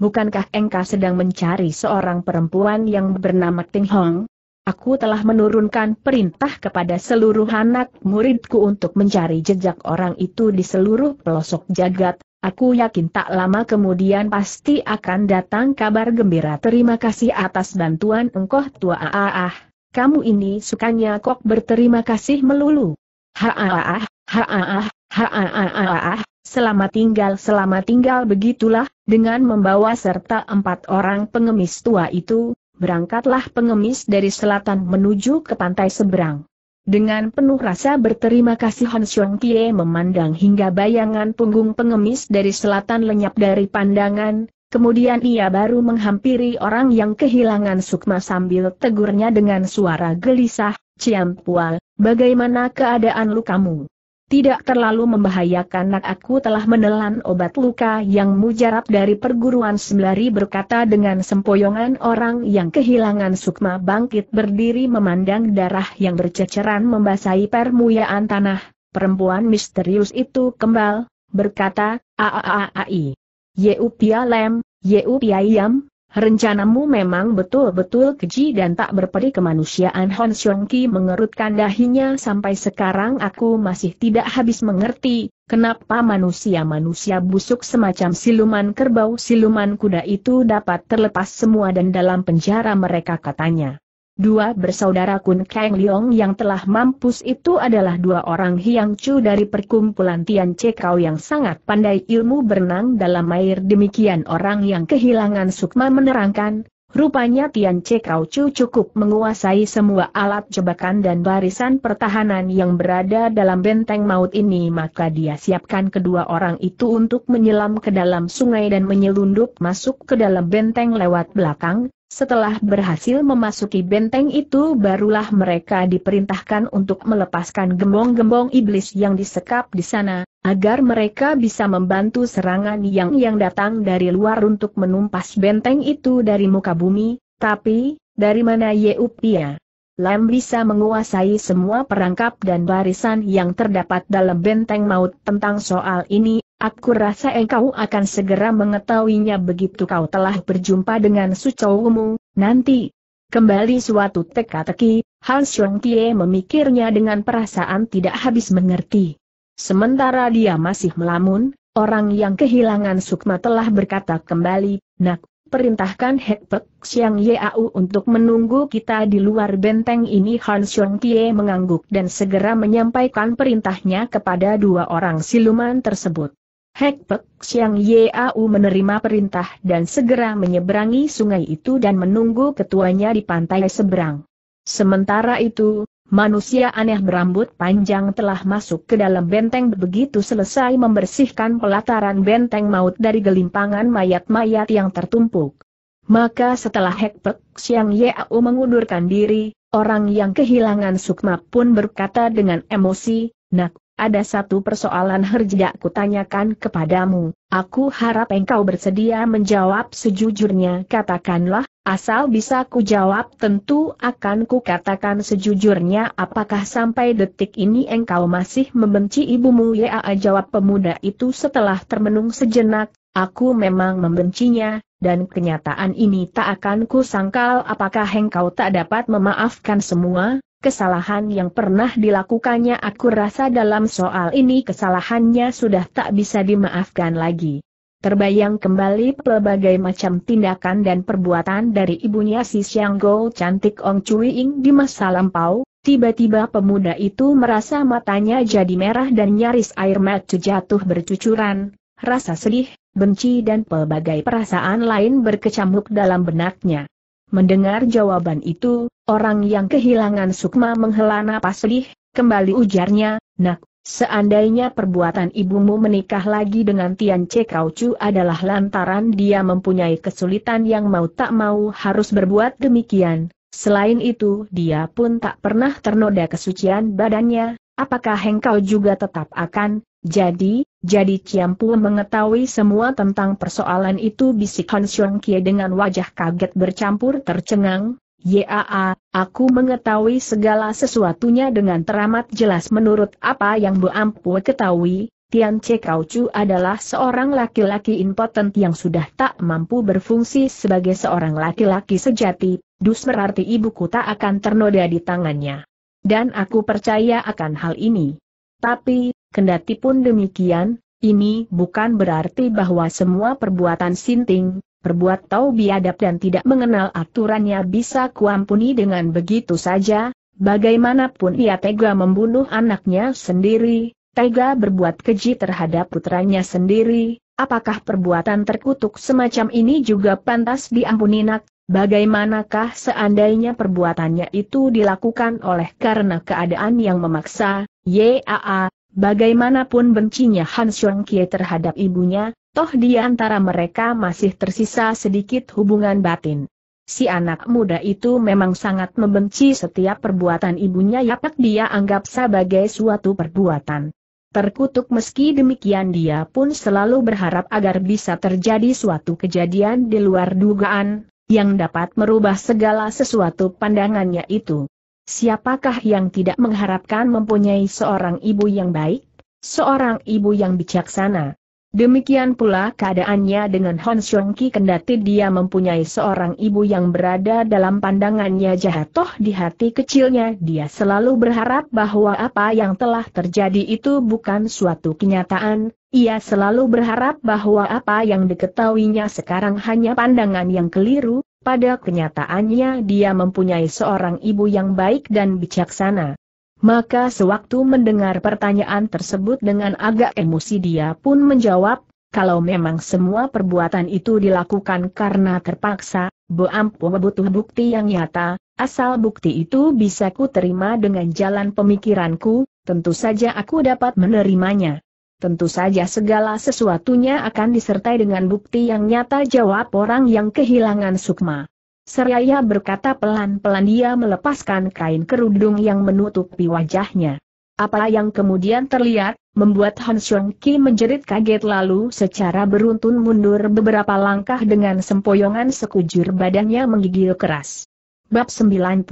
[SPEAKER 1] Bukankah engkau sedang mencari seorang perempuan yang bernama Ting Hong? Aku telah menurunkan perintah kepada seluruh anak muridku untuk mencari jejak orang itu di seluruh pelosok jagat. Aku yakin tak lama kemudian pasti akan datang kabar gembira. Terima kasih atas bantuan engkau tua ah, Kamu ini sukanya kok berterima kasih melulu. Ha ah, ah, ah ha ah, ah ha ah, ah, ah, Selamat tinggal, selamat tinggal begitulah, dengan membawa serta empat orang pengemis tua itu, berangkatlah pengemis dari selatan menuju ke pantai seberang. Dengan penuh rasa berterima kasih Hon Xiong Tie memandang hingga bayangan punggung pengemis dari selatan lenyap dari pandangan, kemudian ia baru menghampiri orang yang kehilangan sukma sambil tegurnya dengan suara gelisah, Ciampual, bagaimana keadaan lukamu? tidak terlalu membahayakan nak aku telah menelan obat luka yang mujarab dari perguruan sembari berkata dengan sempoyongan orang yang kehilangan sukma bangkit berdiri memandang darah yang berceceran membasahi permuyaan tanah, perempuan misterius itu kembali berkata, a a a aaaai, yeu pialem, yeu piayam, Rencanamu memang betul-betul keji dan tak berperi kemanusiaan Hon Xiong Ki mengerutkan dahinya sampai sekarang aku masih tidak habis mengerti, kenapa manusia-manusia busuk semacam siluman kerbau siluman kuda itu dapat terlepas semua dan dalam penjara mereka katanya. Dua bersaudara Kun Kang Leong yang telah mampus itu adalah dua orang Hiang Chu dari perkumpulan Tian Cekau yang sangat pandai ilmu berenang dalam air demikian orang yang kehilangan sukma menerangkan, rupanya Tian Cekau Chu cukup menguasai semua alat jebakan dan barisan pertahanan yang berada dalam benteng maut ini maka dia siapkan kedua orang itu untuk menyelam ke dalam sungai dan menyelundup masuk ke dalam benteng lewat belakang, setelah berhasil memasuki benteng itu barulah mereka diperintahkan untuk melepaskan gembong-gembong iblis yang disekap di sana, agar mereka bisa membantu serangan yang yang datang dari luar untuk menumpas benteng itu dari muka bumi, tapi, dari mana Yeupia? Lam bisa menguasai semua perangkap dan barisan yang terdapat dalam benteng maut tentang soal ini, Aku rasa engkau akan segera mengetahuinya begitu kau telah berjumpa dengan sucowumu, nanti. Kembali suatu teka-teki, Han Xiong Tie memikirnya dengan perasaan tidak habis mengerti. Sementara dia masih melamun, orang yang kehilangan sukma telah berkata kembali, Nak, perintahkan Hekpek Xiang Au untuk menunggu kita di luar benteng ini Han Xiong Tie mengangguk dan segera menyampaikan perintahnya kepada dua orang siluman tersebut. Hek Pek Siang Yau menerima perintah dan segera menyeberangi sungai itu dan menunggu ketuanya di pantai seberang. Sementara itu, manusia aneh berambut panjang telah masuk ke dalam benteng begitu selesai membersihkan pelataran benteng maut dari gelimpangan mayat-mayat yang tertumpuk. Maka setelah Hek Pek Siang Yau mengundurkan diri, orang yang kehilangan sukma pun berkata dengan emosi, Nak, ada satu persoalan herjeda kutanyakan tanyakan kepadamu, aku harap engkau bersedia menjawab sejujurnya katakanlah, asal bisa ku jawab tentu akan ku katakan sejujurnya apakah sampai detik ini engkau masih membenci ibumu ya jawab pemuda itu setelah termenung sejenak, aku memang membencinya, dan kenyataan ini tak akan ku sangkal apakah engkau tak dapat memaafkan semua, kesalahan yang pernah dilakukannya aku rasa dalam soal ini kesalahannya sudah tak bisa dimaafkan lagi. Terbayang kembali pelbagai macam tindakan dan perbuatan dari ibunya si Xiang cantik Ong Cui Ing di masa lampau, tiba-tiba pemuda itu merasa matanya jadi merah dan nyaris air mata jatuh bercucuran, rasa sedih, benci dan pelbagai perasaan lain berkecamuk dalam benaknya. Mendengar jawaban itu, orang yang kehilangan sukma menghela napas sedih, kembali ujarnya, nak, seandainya perbuatan ibumu menikah lagi dengan Tian Che Kaucu adalah lantaran dia mempunyai kesulitan yang mau tak mau harus berbuat demikian. Selain itu dia pun tak pernah ternoda kesucian badannya, apakah engkau juga tetap akan, jadi, jadi Ciampu mengetahui semua tentang persoalan itu bisik Han Xiong Kie dengan wajah kaget bercampur tercengang, Yaa, aku mengetahui segala sesuatunya dengan teramat jelas menurut apa yang Bu Ampu ketahui, Tian Che Kau Chu adalah seorang laki-laki impotent yang sudah tak mampu berfungsi sebagai seorang laki-laki sejati, dus merarti ibuku tak akan ternoda di tangannya. Dan aku percaya akan hal ini. Tapi, Kendati pun demikian, ini bukan berarti bahwa semua perbuatan sinting, perbuat tau biadab dan tidak mengenal aturannya bisa kuampuni dengan begitu saja, bagaimanapun ia tega membunuh anaknya sendiri, tega berbuat keji terhadap putranya sendiri, apakah perbuatan terkutuk semacam ini juga pantas diampuni nak, bagaimanakah seandainya perbuatannya itu dilakukan oleh karena keadaan yang memaksa, yaa, Bagaimanapun bencinya Han Xiong Kie terhadap ibunya, toh di antara mereka masih tersisa sedikit hubungan batin. Si anak muda itu memang sangat membenci setiap perbuatan ibunya dapat dia anggap sebagai suatu perbuatan. Terkutuk meski demikian dia pun selalu berharap agar bisa terjadi suatu kejadian di luar dugaan, yang dapat merubah segala sesuatu pandangannya itu. Siapakah yang tidak mengharapkan mempunyai seorang ibu yang baik, seorang ibu yang bijaksana? Demikian pula keadaannya dengan Hon Xiong Ki kendati dia mempunyai seorang ibu yang berada dalam pandangannya jahat toh di hati kecilnya dia selalu berharap bahwa apa yang telah terjadi itu bukan suatu kenyataan, ia selalu berharap bahwa apa yang diketahuinya sekarang hanya pandangan yang keliru, pada kenyataannya dia mempunyai seorang ibu yang baik dan bijaksana. Maka sewaktu mendengar pertanyaan tersebut dengan agak emosi dia pun menjawab, kalau memang semua perbuatan itu dilakukan karena terpaksa, Bo Ampo butuh bukti yang nyata, asal bukti itu bisa ku terima dengan jalan pemikiranku, tentu saja aku dapat menerimanya. Tentu saja segala sesuatunya akan disertai dengan bukti yang nyata jawab orang yang kehilangan sukma. Seraya berkata pelan-pelan dia melepaskan kain kerudung yang menutupi wajahnya. Apa yang kemudian terlihat, membuat Han Xiong Ki menjerit kaget lalu secara beruntun mundur beberapa langkah dengan sempoyongan sekujur badannya menggigil keras. Bab 94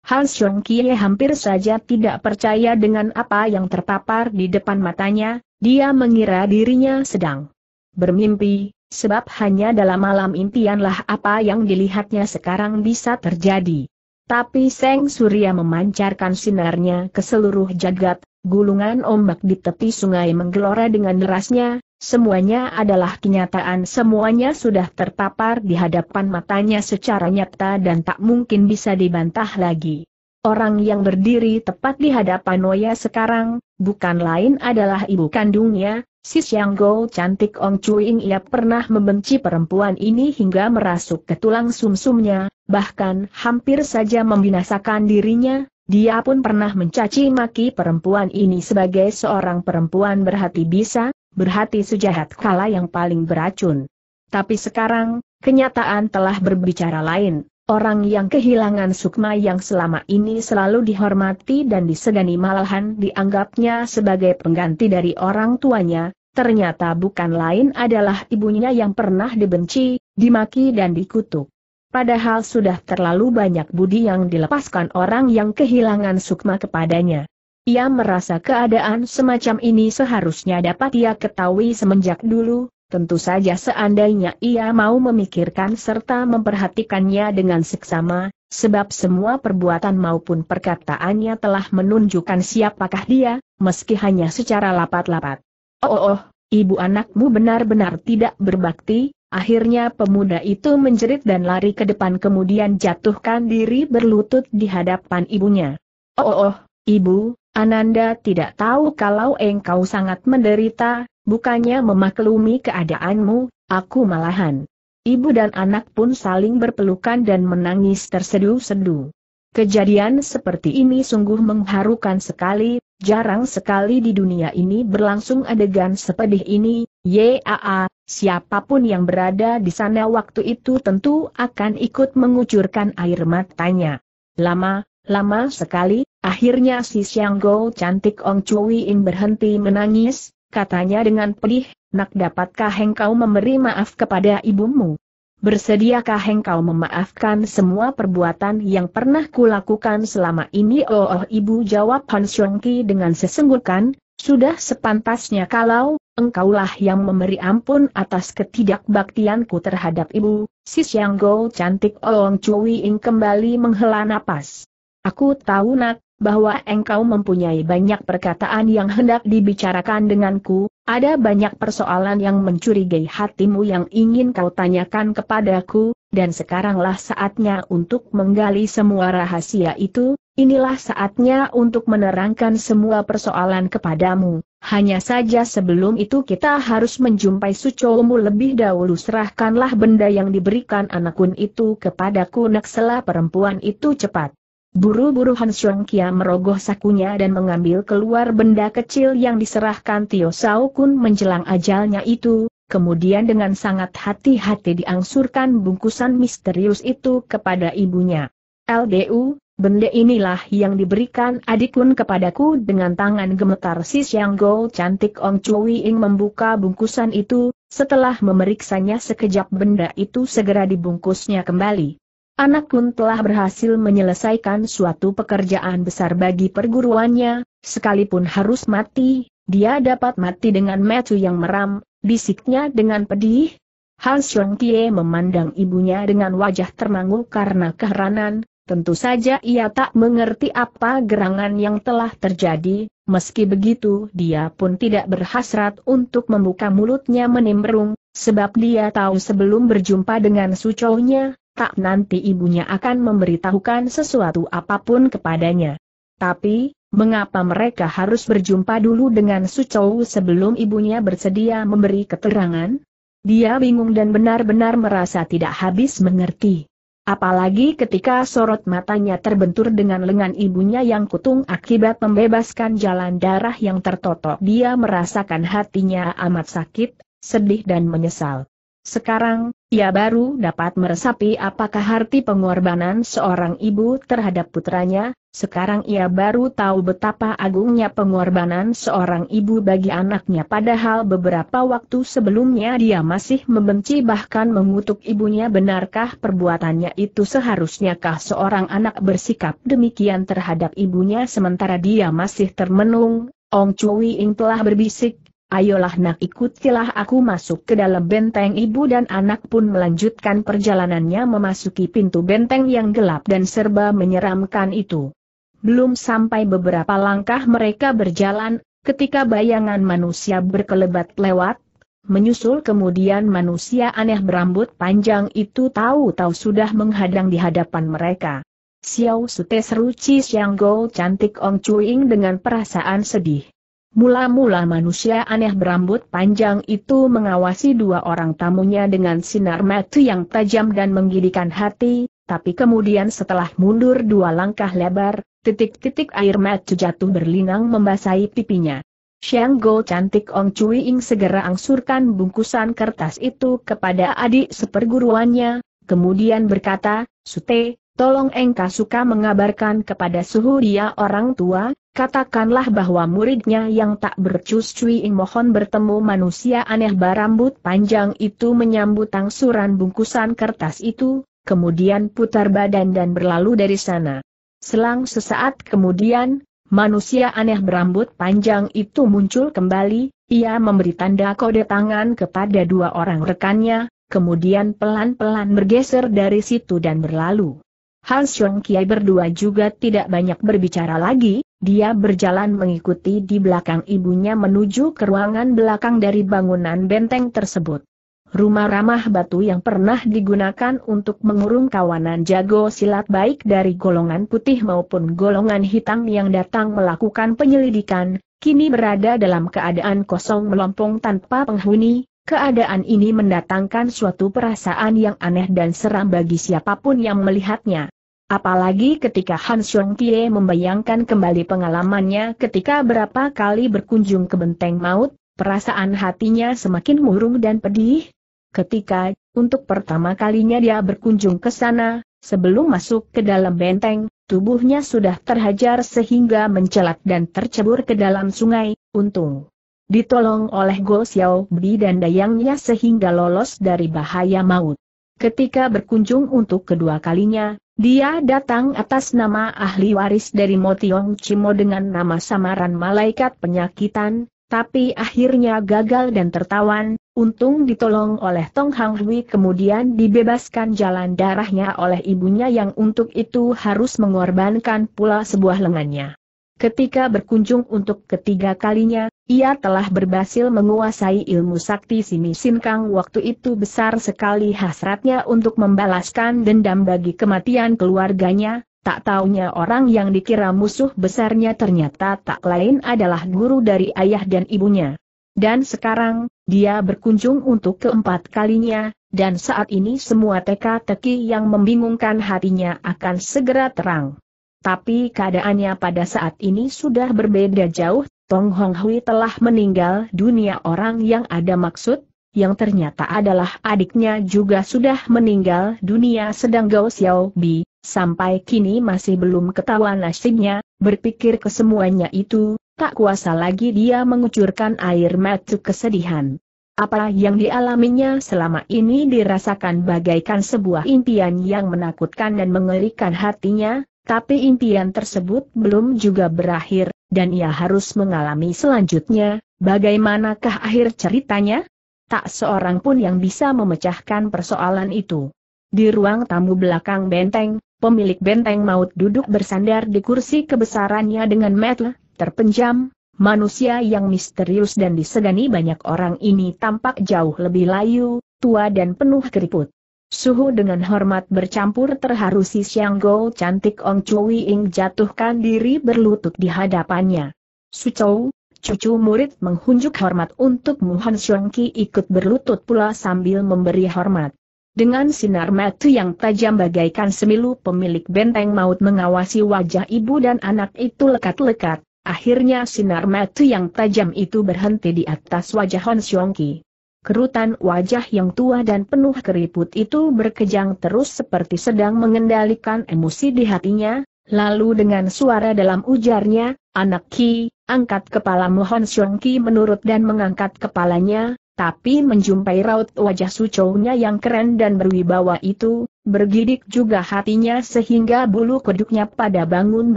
[SPEAKER 1] Hans Chong Kie hampir saja tidak percaya dengan apa yang terpapar di depan matanya, dia mengira dirinya sedang bermimpi, sebab hanya dalam malam impianlah apa yang dilihatnya sekarang bisa terjadi. Tapi Seng Surya memancarkan sinarnya ke seluruh jagat, gulungan ombak di tepi sungai menggelora dengan derasnya, Semuanya adalah kenyataan semuanya sudah terpapar di hadapan matanya secara nyata dan tak mungkin bisa dibantah lagi. Orang yang berdiri tepat di hadapan Noya sekarang, bukan lain adalah ibu kandungnya, Sis Yang Go cantik Ong Chuing ia pernah membenci perempuan ini hingga merasuk ke tulang sumsumnya, bahkan hampir saja membinasakan dirinya, dia pun pernah mencaci maki perempuan ini sebagai seorang perempuan berhati bisa, berhati sejahat kala yang paling beracun. Tapi sekarang, kenyataan telah berbicara lain, orang yang kehilangan sukma yang selama ini selalu dihormati dan disegani malahan dianggapnya sebagai pengganti dari orang tuanya, ternyata bukan lain adalah ibunya yang pernah dibenci, dimaki dan dikutuk. Padahal sudah terlalu banyak budi yang dilepaskan orang yang kehilangan sukma kepadanya. Ia merasa keadaan semacam ini seharusnya dapat ia ketahui semenjak dulu, tentu saja seandainya ia mau memikirkan serta memperhatikannya dengan seksama, sebab semua perbuatan maupun perkataannya telah menunjukkan siapakah dia, meski hanya secara lapat-lapat. Oh, oh, oh, ibu anakmu benar-benar tidak berbakti, Akhirnya pemuda itu menjerit dan lari ke depan kemudian jatuhkan diri berlutut di hadapan ibunya. Oh, oh, oh ibu, Ananda tidak tahu kalau engkau sangat menderita, bukannya memaklumi keadaanmu, aku malahan. Ibu dan anak pun saling berpelukan dan menangis tersedu sedu Kejadian seperti ini sungguh mengharukan sekali, jarang sekali di dunia ini berlangsung adegan sepedih ini, yaa, siapapun yang berada di sana waktu itu tentu akan ikut mengucurkan air matanya. Lama, lama sekali, Akhirnya si Xiang Go cantik Ong Chui In berhenti menangis, katanya dengan pedih, nak dapatkah engkau memberi maaf kepada ibumu? Bersediakah engkau memaafkan semua perbuatan yang pernah kulakukan selama ini? Oh, oh ibu jawab Han Xiong Ki dengan sesenggukan, sudah sepantasnya kalau, engkaulah yang memberi ampun atas ketidakbaktianku terhadap ibu, si Xiang Go cantik Ong Chui Ing kembali menghela napas. Aku tahu nak, bahwa engkau mempunyai banyak perkataan yang hendak dibicarakan denganku, ada banyak persoalan yang mencurigai hatimu yang ingin kau tanyakan kepadaku, dan sekaranglah saatnya untuk menggali semua rahasia itu, inilah saatnya untuk menerangkan semua persoalan kepadamu. Hanya saja sebelum itu kita harus menjumpai sucomu lebih dahulu serahkanlah benda yang diberikan anakun itu kepadaku naksela perempuan itu cepat. Buru-buru Han Song Kia merogoh sakunya dan mengambil keluar benda kecil yang diserahkan Tio Sao Kun menjelang ajalnya itu, kemudian dengan sangat hati-hati diangsurkan bungkusan misterius itu kepada ibunya. LDU, benda inilah yang diberikan adikun kepadaku dengan tangan gemetar si Xiang Go cantik Ong Chui Ing membuka bungkusan itu, setelah memeriksanya sekejap benda itu segera dibungkusnya kembali. Anak pun telah berhasil menyelesaikan suatu pekerjaan besar bagi perguruannya, sekalipun harus mati, dia dapat mati dengan metu yang meram, bisiknya dengan pedih. Han Xiong Tie memandang ibunya dengan wajah termangu karena keheranan, tentu saja ia tak mengerti apa gerangan yang telah terjadi, meski begitu dia pun tidak berhasrat untuk membuka mulutnya menimbrung, sebab dia tahu sebelum berjumpa dengan suconya, tak nanti ibunya akan memberitahukan sesuatu apapun kepadanya. Tapi, mengapa mereka harus berjumpa dulu dengan Su Sucou sebelum ibunya bersedia memberi keterangan? Dia bingung dan benar-benar merasa tidak habis mengerti. Apalagi ketika sorot matanya terbentur dengan lengan ibunya yang kutung akibat membebaskan jalan darah yang tertotok dia merasakan hatinya amat sakit, sedih dan menyesal. Sekarang, ia baru dapat meresapi apakah arti pengorbanan seorang ibu terhadap putranya, sekarang ia baru tahu betapa agungnya pengorbanan seorang ibu bagi anaknya padahal beberapa waktu sebelumnya dia masih membenci bahkan mengutuk ibunya benarkah perbuatannya itu seharusnya kah seorang anak bersikap demikian terhadap ibunya sementara dia masih termenung, Ong Chui Ing telah berbisik, Ayolah nak ikutilah aku masuk ke dalam benteng ibu dan anak pun melanjutkan perjalanannya memasuki pintu benteng yang gelap dan serba menyeramkan itu. Belum sampai beberapa langkah mereka berjalan, ketika bayangan manusia berkelebat lewat, menyusul kemudian manusia aneh berambut panjang itu tahu-tahu sudah menghadang di hadapan mereka. Xiao Sute seru Chi Xiang Go cantik Ong Chuing dengan perasaan sedih. Mula-mula manusia aneh berambut panjang itu mengawasi dua orang tamunya dengan sinar mata yang tajam dan menggidikan hati, tapi kemudian setelah mundur dua langkah lebar, titik-titik air mata jatuh berlinang membasahi pipinya. Xiang Go cantik Ong Cui Ing segera angsurkan bungkusan kertas itu kepada adik seperguruannya, kemudian berkata, Sute, Tolong engkau suka mengabarkan kepada suhu dia orang tua, katakanlah bahwa muridnya yang tak bercuscui mohon bertemu manusia aneh barambut panjang itu menyambut tangsuran bungkusan kertas itu, kemudian putar badan dan berlalu dari sana. Selang sesaat kemudian, manusia aneh berambut panjang itu muncul kembali, ia memberi tanda kode tangan kepada dua orang rekannya, kemudian pelan-pelan bergeser dari situ dan berlalu. Hans Kiai berdua juga tidak banyak berbicara lagi, dia berjalan mengikuti di belakang ibunya menuju ke ruangan belakang dari bangunan benteng tersebut. Rumah ramah batu yang pernah digunakan untuk mengurung kawanan jago silat baik dari golongan putih maupun golongan hitam yang datang melakukan penyelidikan, kini berada dalam keadaan kosong melompong tanpa penghuni, Keadaan ini mendatangkan suatu perasaan yang aneh dan seram bagi siapapun yang melihatnya. Apalagi ketika Han Xiong Tie membayangkan kembali pengalamannya ketika berapa kali berkunjung ke benteng maut, perasaan hatinya semakin murung dan pedih. Ketika, untuk pertama kalinya dia berkunjung ke sana, sebelum masuk ke dalam benteng, tubuhnya sudah terhajar sehingga mencelat dan tercebur ke dalam sungai, untung. Ditolong oleh Go Xiao Bi dan dayangnya sehingga lolos dari bahaya maut. Ketika berkunjung untuk kedua kalinya, dia datang atas nama ahli waris dari Motiong Cimo dengan nama samaran malaikat penyakitan, tapi akhirnya gagal dan tertawan, untung ditolong oleh Tong Hang Hui kemudian dibebaskan jalan darahnya oleh ibunya yang untuk itu harus mengorbankan pula sebuah lengannya. Ketika berkunjung untuk ketiga kalinya, ia telah berhasil menguasai ilmu sakti Simi Sinkang waktu itu besar sekali hasratnya untuk membalaskan dendam bagi kematian keluarganya, tak taunya orang yang dikira musuh besarnya ternyata tak lain adalah guru dari ayah dan ibunya. Dan sekarang, dia berkunjung untuk keempat kalinya, dan saat ini semua teka-teki yang membingungkan hatinya akan segera terang. Tapi keadaannya pada saat ini sudah berbeda jauh Tong Hong Hui telah meninggal dunia orang yang ada maksud, yang ternyata adalah adiknya juga sudah meninggal dunia sedang Gao Xiao Bi, sampai kini masih belum ketahuan nasibnya, berpikir kesemuanya itu, tak kuasa lagi dia mengucurkan air mata kesedihan. Apa yang dialaminya selama ini dirasakan bagaikan sebuah impian yang menakutkan dan mengerikan hatinya, tapi impian tersebut belum juga berakhir, dan ia harus mengalami selanjutnya, bagaimanakah akhir ceritanya? Tak seorang pun yang bisa memecahkan persoalan itu. Di ruang tamu belakang benteng, pemilik benteng maut duduk bersandar di kursi kebesarannya dengan metel, terpenjam, Manusia yang misterius dan disegani banyak orang ini tampak jauh lebih layu, tua dan penuh keriput. Suhu dengan hormat bercampur terharu si Xiang Go cantik Ong Chui Ing jatuhkan diri berlutut di hadapannya. Su Chou, cucu murid menghunjuk hormat untuk Muhan Xiong Ki ikut berlutut pula sambil memberi hormat. Dengan sinar mata yang tajam bagaikan semilu pemilik benteng maut mengawasi wajah ibu dan anak itu lekat-lekat, akhirnya sinar mata yang tajam itu berhenti di atas wajah Hon Shuangqi. Kerutan wajah yang tua dan penuh keriput itu berkejang terus seperti sedang mengendalikan emosi di hatinya, lalu dengan suara dalam ujarnya, anak Ki, angkat kepala Mohon Xiong Ki menurut dan mengangkat kepalanya, tapi menjumpai raut wajah suconya yang keren dan berwibawa itu, bergidik juga hatinya sehingga bulu kuduknya pada bangun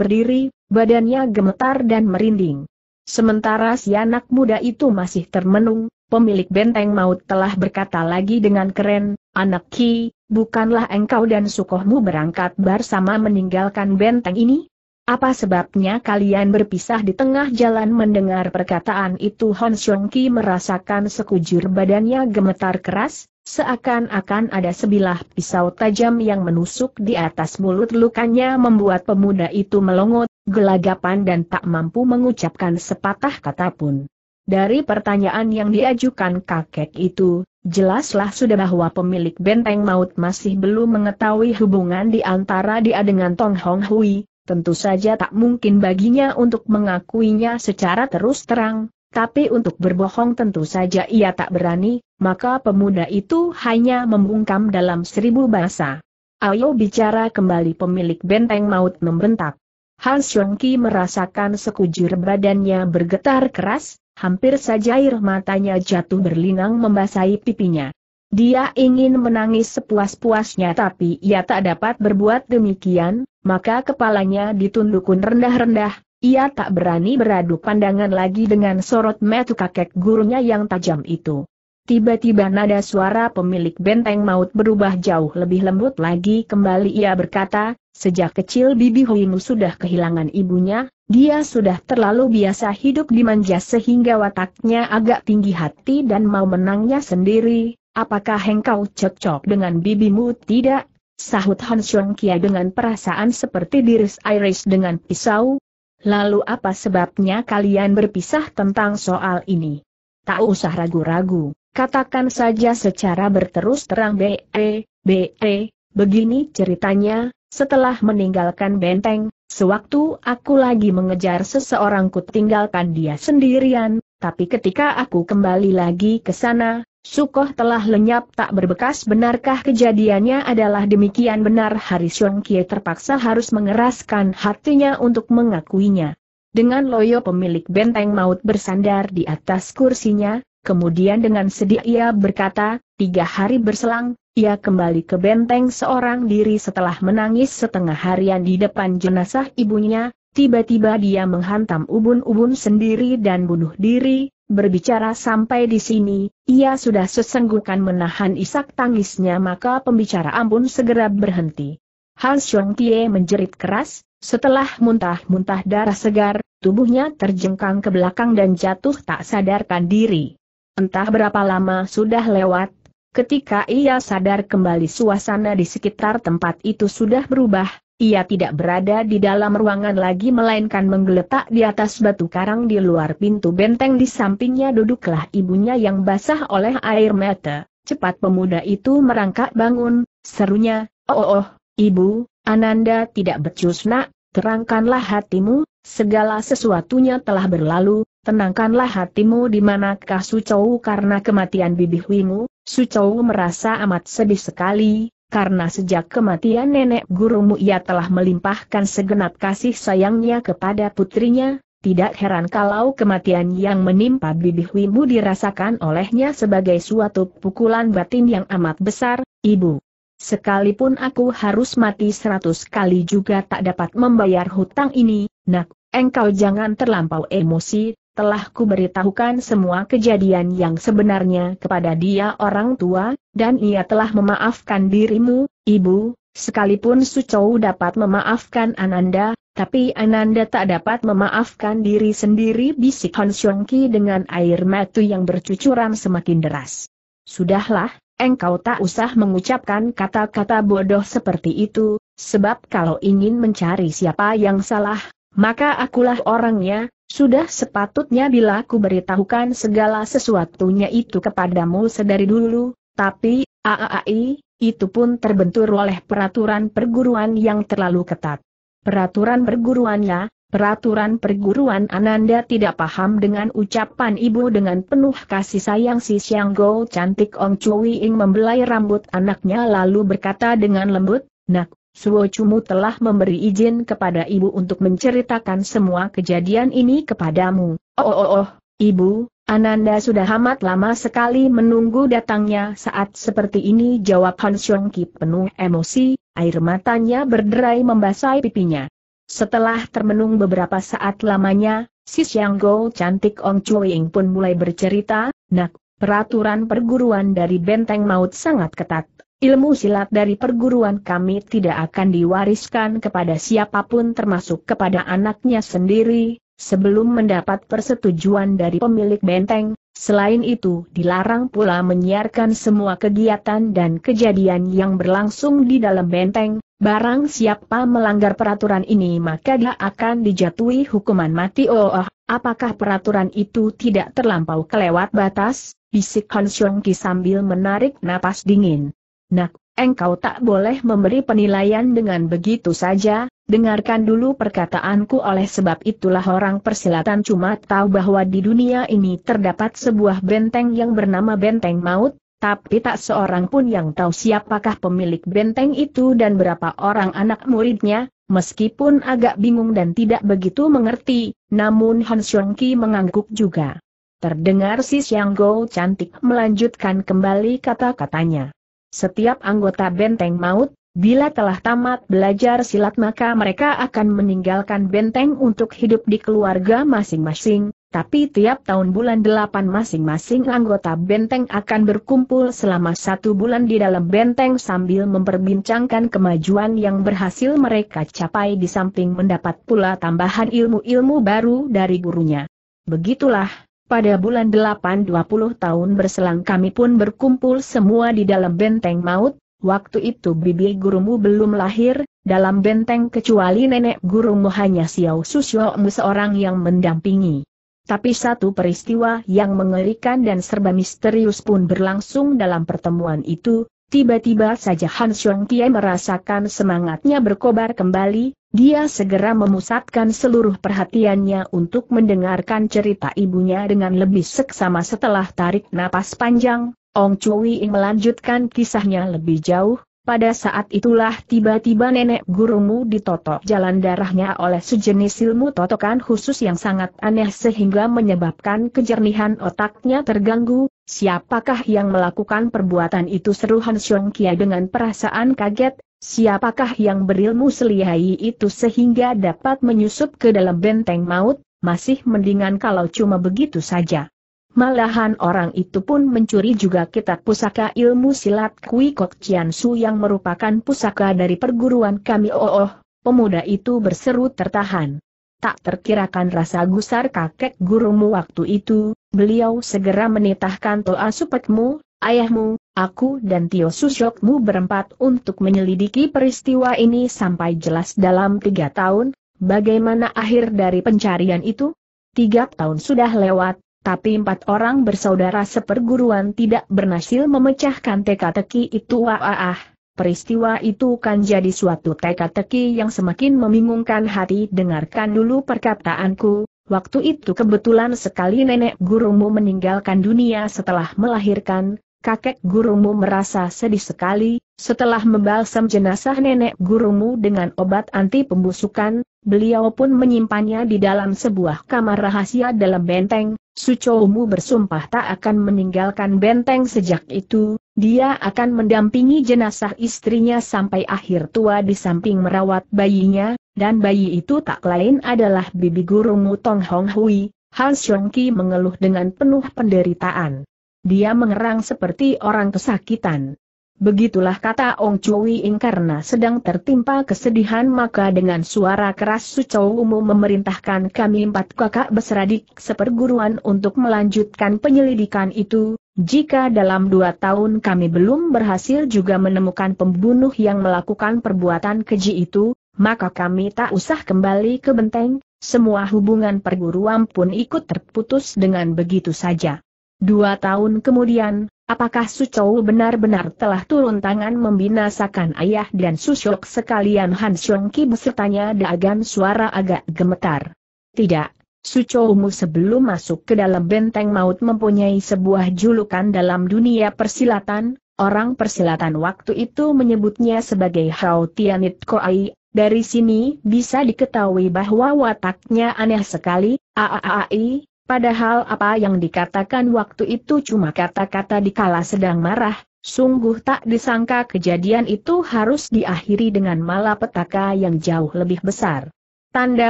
[SPEAKER 1] berdiri, badannya gemetar dan merinding. Sementara si anak muda itu masih termenung, pemilik benteng maut telah berkata lagi dengan keren, anak Ki, bukanlah engkau dan sukohmu berangkat bersama meninggalkan benteng ini? Apa sebabnya kalian berpisah di tengah jalan mendengar perkataan itu Hon Xiong Ki merasakan sekujur badannya gemetar keras, seakan-akan ada sebilah pisau tajam yang menusuk di atas mulut lukanya membuat pemuda itu melongot, gelagapan dan tak mampu mengucapkan sepatah kata pun. Dari pertanyaan yang diajukan kakek itu, jelaslah sudah bahwa pemilik benteng maut masih belum mengetahui hubungan di antara dia dengan Tong Hong Hui, tentu saja tak mungkin baginya untuk mengakuinya secara terus terang, tapi untuk berbohong tentu saja ia tak berani, maka pemuda itu hanya membungkam dalam seribu bahasa. Ayo bicara kembali pemilik benteng maut membentak. Hans Yongki merasakan sekujur badannya bergetar keras, hampir saja air matanya jatuh berlinang membasahi pipinya. Dia ingin menangis sepuas-puasnya tapi ia tak dapat berbuat demikian, maka kepalanya ditundukun rendah-rendah, ia tak berani beradu pandangan lagi dengan sorot metu kakek gurunya yang tajam itu. Tiba-tiba nada suara pemilik benteng maut berubah jauh lebih lembut lagi kembali ia berkata, sejak kecil Bibi Huimu sudah kehilangan ibunya, dia sudah terlalu biasa hidup dimanja sehingga wataknya agak tinggi hati dan mau menangnya sendiri, apakah engkau cocok dengan bibimu tidak? Sahut Han Xiong Kia dengan perasaan seperti diris Iris dengan pisau. Lalu apa sebabnya kalian berpisah tentang soal ini? Tak usah ragu-ragu. Katakan saja secara berterus terang B.E., B.E., begini ceritanya, setelah meninggalkan benteng, sewaktu aku lagi mengejar seseorang ku tinggalkan dia sendirian, tapi ketika aku kembali lagi ke sana, Sukoh telah lenyap tak berbekas benarkah kejadiannya adalah demikian benar Hari Kie terpaksa harus mengeraskan hatinya untuk mengakuinya. Dengan loyo pemilik benteng maut bersandar di atas kursinya, Kemudian dengan sedih ia berkata, tiga hari berselang, ia kembali ke benteng seorang diri setelah menangis setengah harian di depan jenazah ibunya, tiba-tiba dia menghantam ubun-ubun sendiri dan bunuh diri, berbicara sampai di sini, ia sudah sesenggukan menahan isak tangisnya maka pembicara ampun segera berhenti. Han Xiong Tie menjerit keras, setelah muntah-muntah darah segar, tubuhnya terjengkang ke belakang dan jatuh tak sadarkan diri. Entah berapa lama sudah lewat, ketika ia sadar kembali suasana di sekitar tempat itu sudah berubah, ia tidak berada di dalam ruangan lagi melainkan menggeletak di atas batu karang di luar pintu benteng di sampingnya duduklah ibunya yang basah oleh air mata. Cepat pemuda itu merangkak bangun, serunya, oh oh, oh ibu, Ananda tidak becus nak, terangkanlah hatimu, segala sesuatunya telah berlalu, tenangkanlah hatimu di manakah Sucou karena kematian Bibi Huimu, Sucou merasa amat sedih sekali, karena sejak kematian nenek gurumu ia telah melimpahkan segenap kasih sayangnya kepada putrinya, tidak heran kalau kematian yang menimpa Bibi Huimu dirasakan olehnya sebagai suatu pukulan batin yang amat besar, Ibu. Sekalipun aku harus mati seratus kali juga tak dapat membayar hutang ini, nak, engkau jangan terlampau emosi, telah kuberitahukan semua kejadian yang sebenarnya kepada dia orang tua, dan ia telah memaafkan dirimu, ibu, sekalipun Sucou dapat memaafkan Ananda, tapi Ananda tak dapat memaafkan diri sendiri bisik Han Xiongki dengan air mata yang bercucuran semakin deras. Sudahlah, engkau tak usah mengucapkan kata-kata bodoh seperti itu, sebab kalau ingin mencari siapa yang salah, maka akulah orangnya, sudah sepatutnya bila ku beritahukan segala sesuatunya itu kepadamu sedari dulu, tapi, AAI, itu pun terbentur oleh peraturan perguruan yang terlalu ketat. Peraturan perguruannya, peraturan perguruan Ananda tidak paham dengan ucapan ibu dengan penuh kasih sayang si Xiang cantik Ong Chui Ing membelai rambut anaknya lalu berkata dengan lembut, Nak, Suo Chumu telah memberi izin kepada ibu untuk menceritakan semua kejadian ini kepadamu. Oh oh oh, oh. ibu, Ananda sudah amat lama sekali menunggu datangnya saat seperti ini jawab Han Xiong Ki penuh emosi, air matanya berderai membasahi pipinya. Setelah termenung beberapa saat lamanya, si Xiang Go cantik Ong Chuing pun mulai bercerita, nak, peraturan perguruan dari benteng maut sangat ketat. Ilmu silat dari perguruan kami tidak akan diwariskan kepada siapapun termasuk kepada anaknya sendiri, sebelum mendapat persetujuan dari pemilik benteng, selain itu dilarang pula menyiarkan semua kegiatan dan kejadian yang berlangsung di dalam benteng, barang siapa melanggar peraturan ini maka dia akan dijatuhi hukuman mati oh, oh apakah peraturan itu tidak terlampau kelewat batas, bisik Han Ki sambil menarik napas dingin. Nak, engkau tak boleh memberi penilaian dengan begitu saja, dengarkan dulu perkataanku oleh sebab itulah orang persilatan cuma tahu bahwa di dunia ini terdapat sebuah benteng yang bernama Benteng Maut, tapi tak seorang pun yang tahu siapakah pemilik benteng itu dan berapa orang anak muridnya, Meskipun agak bingung dan tidak begitu mengerti, namun Han Xiong mengangguk juga. Terdengar si Xiang cantik melanjutkan kembali kata-katanya. Setiap anggota benteng maut, bila telah tamat belajar silat maka mereka akan meninggalkan benteng untuk hidup di keluarga masing-masing, tapi tiap tahun bulan delapan masing-masing anggota benteng akan berkumpul selama satu bulan di dalam benteng sambil memperbincangkan kemajuan yang berhasil mereka capai di samping mendapat pula tambahan ilmu-ilmu baru dari gurunya. Begitulah, pada bulan 8 20 tahun berselang kami pun berkumpul semua di dalam benteng maut, waktu itu bibi gurumu belum lahir, dalam benteng kecuali nenek gurumu hanya Xiao Susyokmu seorang yang mendampingi. Tapi satu peristiwa yang mengerikan dan serba misterius pun berlangsung dalam pertemuan itu, tiba-tiba saja Han Xiong Xiongtie merasakan semangatnya berkobar kembali, dia segera memusatkan seluruh perhatiannya untuk mendengarkan cerita ibunya dengan lebih seksama setelah tarik napas panjang, Ong Chui melanjutkan kisahnya lebih jauh, pada saat itulah tiba-tiba nenek gurumu ditotok jalan darahnya oleh sejenis ilmu totokan khusus yang sangat aneh sehingga menyebabkan kejernihan otaknya terganggu, siapakah yang melakukan perbuatan itu seru Han Xiong Kia dengan perasaan kaget, Siapakah yang berilmu selihai itu sehingga dapat menyusup ke dalam benteng maut, masih mendingan kalau cuma begitu saja. Malahan orang itu pun mencuri juga kitab pusaka ilmu silat Kui Kok Chian Su yang merupakan pusaka dari perguruan kami oh, oh pemuda itu berseru tertahan. Tak terkirakan rasa gusar kakek gurumu waktu itu, beliau segera menitahkan toa supetmu, ayahmu, Aku dan Tio Susyokmu berempat untuk menyelidiki peristiwa ini sampai jelas dalam tiga tahun, bagaimana akhir dari pencarian itu? Tiga tahun sudah lewat, tapi empat orang bersaudara seperguruan tidak berhasil memecahkan teka-teki itu ah, Peristiwa itu kan jadi suatu teka-teki yang semakin membingungkan hati dengarkan dulu perkataanku, waktu itu kebetulan sekali nenek gurumu meninggalkan dunia setelah melahirkan, kakek gurumu merasa sedih sekali, setelah membalsam jenazah nenek gurumu dengan obat anti pembusukan, beliau pun menyimpannya di dalam sebuah kamar rahasia dalam benteng, Sucoumu bersumpah tak akan meninggalkan benteng sejak itu, dia akan mendampingi jenazah istrinya sampai akhir tua di samping merawat bayinya, dan bayi itu tak lain adalah bibi gurumu Tong Hong Hui, Xiong Ki mengeluh dengan penuh penderitaan. Dia mengerang seperti orang kesakitan. Begitulah kata Ong Chui Ing karena sedang tertimpa kesedihan maka dengan suara keras Chou Umum memerintahkan kami empat kakak beseradik seperguruan untuk melanjutkan penyelidikan itu, jika dalam dua tahun kami belum berhasil juga menemukan pembunuh yang melakukan perbuatan keji itu, maka kami tak usah kembali ke benteng, semua hubungan perguruan pun ikut terputus dengan begitu saja. Dua tahun kemudian, apakah Sucou benar-benar telah turun tangan membinasakan ayah dan Susyok sekalian Han Xiong Ki bertanya Dagan suara agak gemetar. Tidak, Sucoumu sebelum masuk ke dalam benteng maut mempunyai sebuah julukan dalam dunia persilatan, orang persilatan waktu itu menyebutnya sebagai Hao Tianit Koai, dari sini bisa diketahui bahwa wataknya aneh sekali, aaai, Padahal apa yang dikatakan waktu itu cuma kata-kata dikala sedang marah, sungguh tak disangka kejadian itu harus diakhiri dengan malapetaka yang jauh lebih besar. Tanda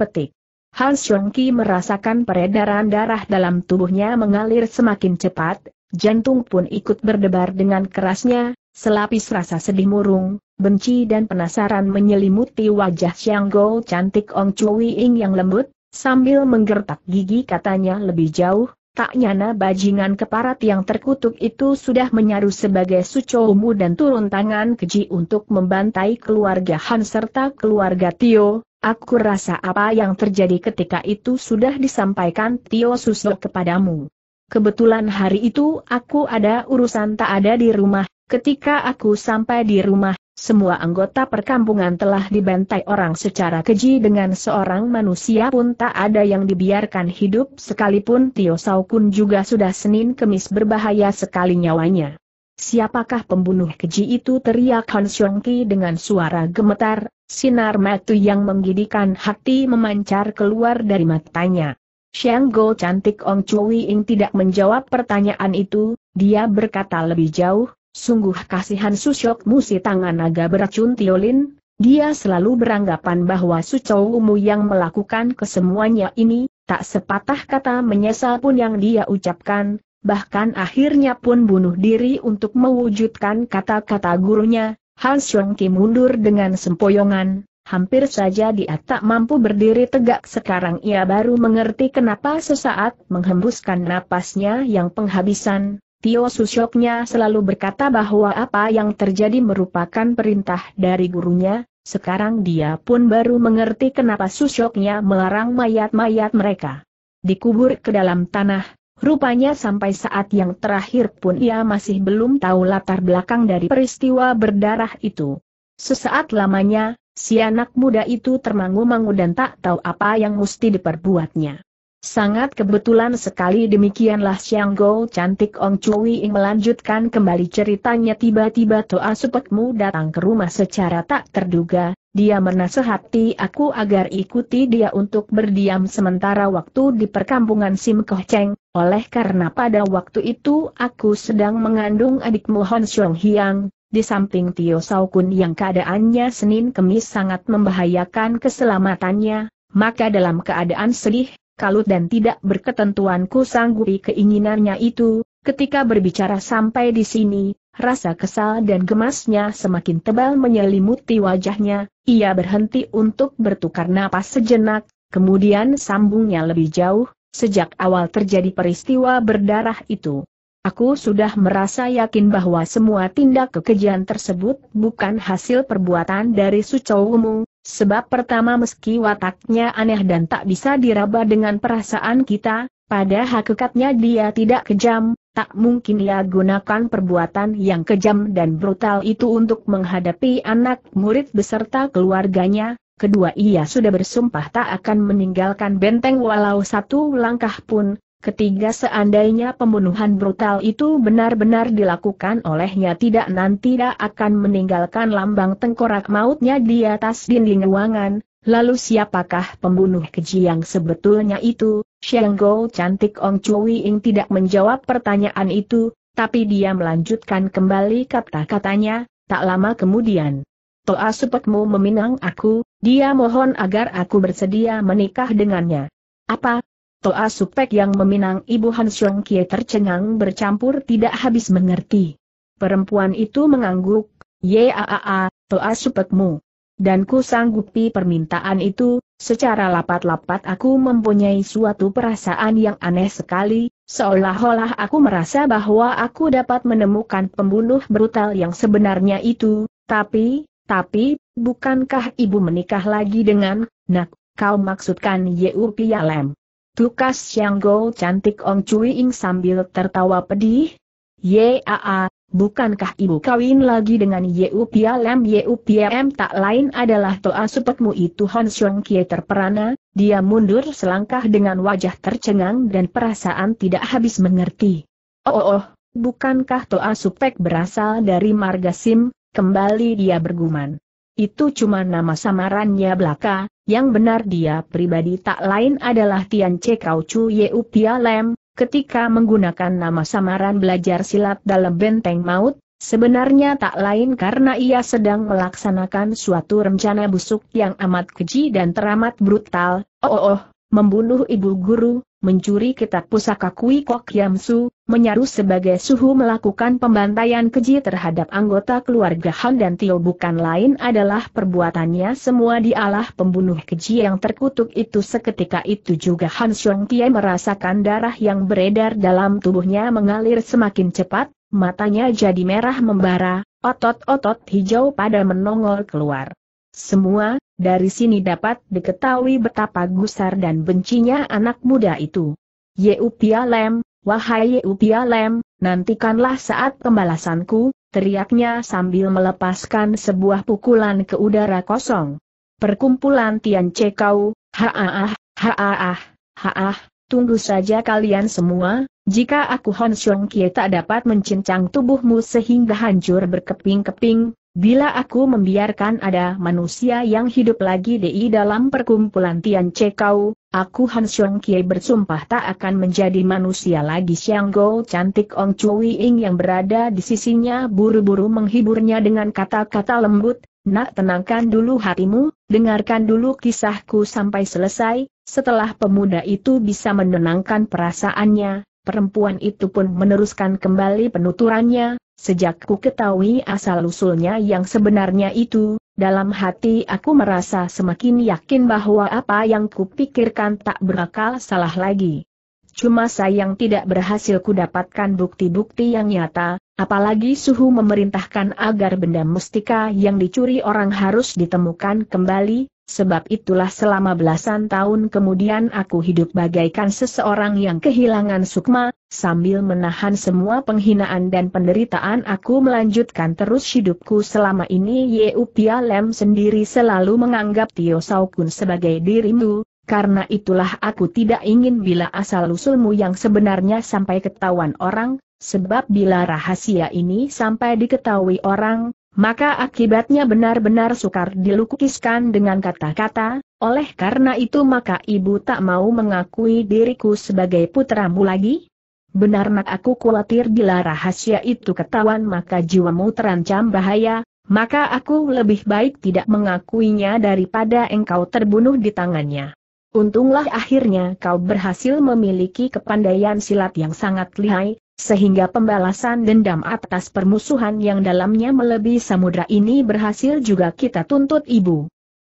[SPEAKER 1] petik. Hans Xiongqi merasakan peredaran darah dalam tubuhnya mengalir semakin cepat, jantung pun ikut berdebar dengan kerasnya, selapis rasa sedih murung, benci dan penasaran menyelimuti wajah Xiang cantik Ong Chui Ing yang lembut, Sambil menggertak gigi katanya lebih jauh, tak nyana bajingan keparat yang terkutuk itu sudah menyaru sebagai sucomu dan turun tangan keji untuk membantai keluarga Han serta keluarga Tio. Aku rasa apa yang terjadi ketika itu sudah disampaikan Tio Susok kepadamu. Kebetulan hari itu aku ada urusan tak ada di rumah, ketika aku sampai di rumah, semua anggota perkampungan telah dibantai orang secara keji dengan seorang manusia pun tak ada yang dibiarkan hidup sekalipun Tio Saukun juga sudah Senin Kemis berbahaya sekali nyawanya. Siapakah pembunuh keji itu teriak Han Ki dengan suara gemetar, sinar mata yang menggidikan hati memancar keluar dari matanya. Xiang Go cantik Ong Chui Ing tidak menjawab pertanyaan itu, dia berkata lebih jauh, Sungguh kasihan Susyok musi tangan naga beracun Tiolin, dia selalu beranggapan bahwa Sucowumu yang melakukan kesemuanya ini, tak sepatah kata menyesal pun yang dia ucapkan, bahkan akhirnya pun bunuh diri untuk mewujudkan kata-kata gurunya, Han Xiong Ki mundur dengan sempoyongan, hampir saja dia tak mampu berdiri tegak sekarang ia baru mengerti kenapa sesaat menghembuskan napasnya yang penghabisan, Tio Susyoknya selalu berkata bahwa apa yang terjadi merupakan perintah dari gurunya, sekarang dia pun baru mengerti kenapa Susyoknya melarang mayat-mayat mereka. Dikubur ke dalam tanah, rupanya sampai saat yang terakhir pun ia masih belum tahu latar belakang dari peristiwa berdarah itu. Sesaat lamanya, si anak muda itu termangu-mangu dan tak tahu apa yang mesti diperbuatnya. Sangat kebetulan sekali demikianlah Xiang Gou cantik Ong Chui Ing melanjutkan kembali ceritanya tiba-tiba Toa Supekmu datang ke rumah secara tak terduga, dia menasehati aku agar ikuti dia untuk berdiam sementara waktu di perkampungan Sim Koh Cheng, oleh karena pada waktu itu aku sedang mengandung adikmu Hon Xiong Hiang, di samping Tio Kun yang keadaannya Senin Kemis sangat membahayakan keselamatannya, maka dalam keadaan sedih, kalut dan tidak berketentuan ku sanggupi keinginannya itu, ketika berbicara sampai di sini, rasa kesal dan gemasnya semakin tebal menyelimuti wajahnya, ia berhenti untuk bertukar napas sejenak, kemudian sambungnya lebih jauh, sejak awal terjadi peristiwa berdarah itu. Aku sudah merasa yakin bahwa semua tindak kekejian tersebut bukan hasil perbuatan dari Sucowumu, Sebab pertama meski wataknya aneh dan tak bisa diraba dengan perasaan kita, pada hakikatnya dia tidak kejam, tak mungkin ia gunakan perbuatan yang kejam dan brutal itu untuk menghadapi anak murid beserta keluarganya. Kedua ia sudah bersumpah tak akan meninggalkan benteng walau satu langkah pun, Ketiga seandainya pembunuhan brutal itu benar-benar dilakukan olehnya tidak nanti tidak akan meninggalkan lambang tengkorak mautnya di atas dinding ruangan, lalu siapakah pembunuh keji yang sebetulnya itu? Go cantik Ong Chui Ing tidak menjawab pertanyaan itu, tapi dia melanjutkan kembali kata-katanya, tak lama kemudian. Toa supetmu meminang aku, dia mohon agar aku bersedia menikah dengannya. Apa, Toa Supek yang meminang ibu Han Xiong Kie tercengang bercampur tidak habis mengerti. Perempuan itu mengangguk, Yaa, Toa Supekmu. Dan ku sanggupi permintaan itu, secara lapat-lapat aku mempunyai suatu perasaan yang aneh sekali, seolah-olah aku merasa bahwa aku dapat menemukan pembunuh brutal yang sebenarnya itu, tapi, tapi, bukankah ibu menikah lagi dengan, nak, kau maksudkan Yeu Pialem? Tukas Xiang Go cantik Ong Cui Ing sambil tertawa pedih. Yaa, bukankah ibu kawin lagi dengan Yeu Pia Lem Yeu Pia Lem tak lain adalah toa supetmu itu Hon Xiong Kie terperana, dia mundur selangkah dengan wajah tercengang dan perasaan tidak habis mengerti. Oh oh, oh bukankah toa supek berasal dari Marga Sim? kembali dia bergumam. Itu cuma nama samarannya belaka, yang benar dia pribadi tak lain adalah Tian Che Kau Chu Yeu Pia Lem, ketika menggunakan nama samaran belajar silat dalam benteng maut, sebenarnya tak lain karena ia sedang melaksanakan suatu rencana busuk yang amat keji dan teramat brutal, oh oh, oh membunuh ibu guru, mencuri kitab pusaka Kui Kok Yam Su, menyaru sebagai suhu melakukan pembantaian keji terhadap anggota keluarga Han dan Tio bukan lain adalah perbuatannya semua dialah pembunuh keji yang terkutuk itu seketika itu juga Han Xiong Tie merasakan darah yang beredar dalam tubuhnya mengalir semakin cepat, matanya jadi merah membara, otot-otot hijau pada menongol keluar. Semua, dari sini dapat diketahui betapa gusar dan bencinya anak muda itu. Yeupia Lem, wahai Yeupia Lem, nantikanlah saat pembalasanku, teriaknya sambil melepaskan sebuah pukulan ke udara kosong. Perkumpulan Tian Cekau, haaah, haaah, haaah, tunggu saja kalian semua, jika aku Hon Xiong Kie tak dapat mencincang tubuhmu sehingga hancur berkeping-keping, Bila aku membiarkan ada manusia yang hidup lagi di dalam perkumpulan Tian Cekau, aku Han Xiong Kie bersumpah tak akan menjadi manusia lagi Xiang Go cantik Ong Chui Ing yang berada di sisinya buru-buru menghiburnya dengan kata-kata lembut, nak tenangkan dulu hatimu, dengarkan dulu kisahku sampai selesai, setelah pemuda itu bisa menenangkan perasaannya, perempuan itu pun meneruskan kembali penuturannya, Sejak ku ketahui asal-usulnya yang sebenarnya itu, dalam hati aku merasa semakin yakin bahwa apa yang ku pikirkan tak berakal salah lagi. Cuma sayang tidak berhasil ku dapatkan bukti-bukti yang nyata, Apalagi Suhu memerintahkan agar benda mustika yang dicuri orang harus ditemukan kembali, sebab itulah selama belasan tahun kemudian aku hidup bagaikan seseorang yang kehilangan sukma, sambil menahan semua penghinaan dan penderitaan aku melanjutkan terus hidupku selama ini Yeupia Lem sendiri selalu menganggap Tio Saukun sebagai dirimu, karena itulah aku tidak ingin bila asal-usulmu yang sebenarnya sampai ketahuan orang, sebab bila rahasia ini sampai diketahui orang, maka akibatnya benar-benar sukar dilukiskan dengan kata-kata, oleh karena itu maka ibu tak mau mengakui diriku sebagai putramu lagi? Benar nak aku khawatir bila rahasia itu ketahuan maka jiwamu terancam bahaya, maka aku lebih baik tidak mengakuinya daripada engkau terbunuh di tangannya. Untunglah akhirnya kau berhasil memiliki kepandaian silat yang sangat lihai, sehingga pembalasan dendam atas permusuhan yang dalamnya melebihi samudra ini berhasil juga kita tuntut ibu.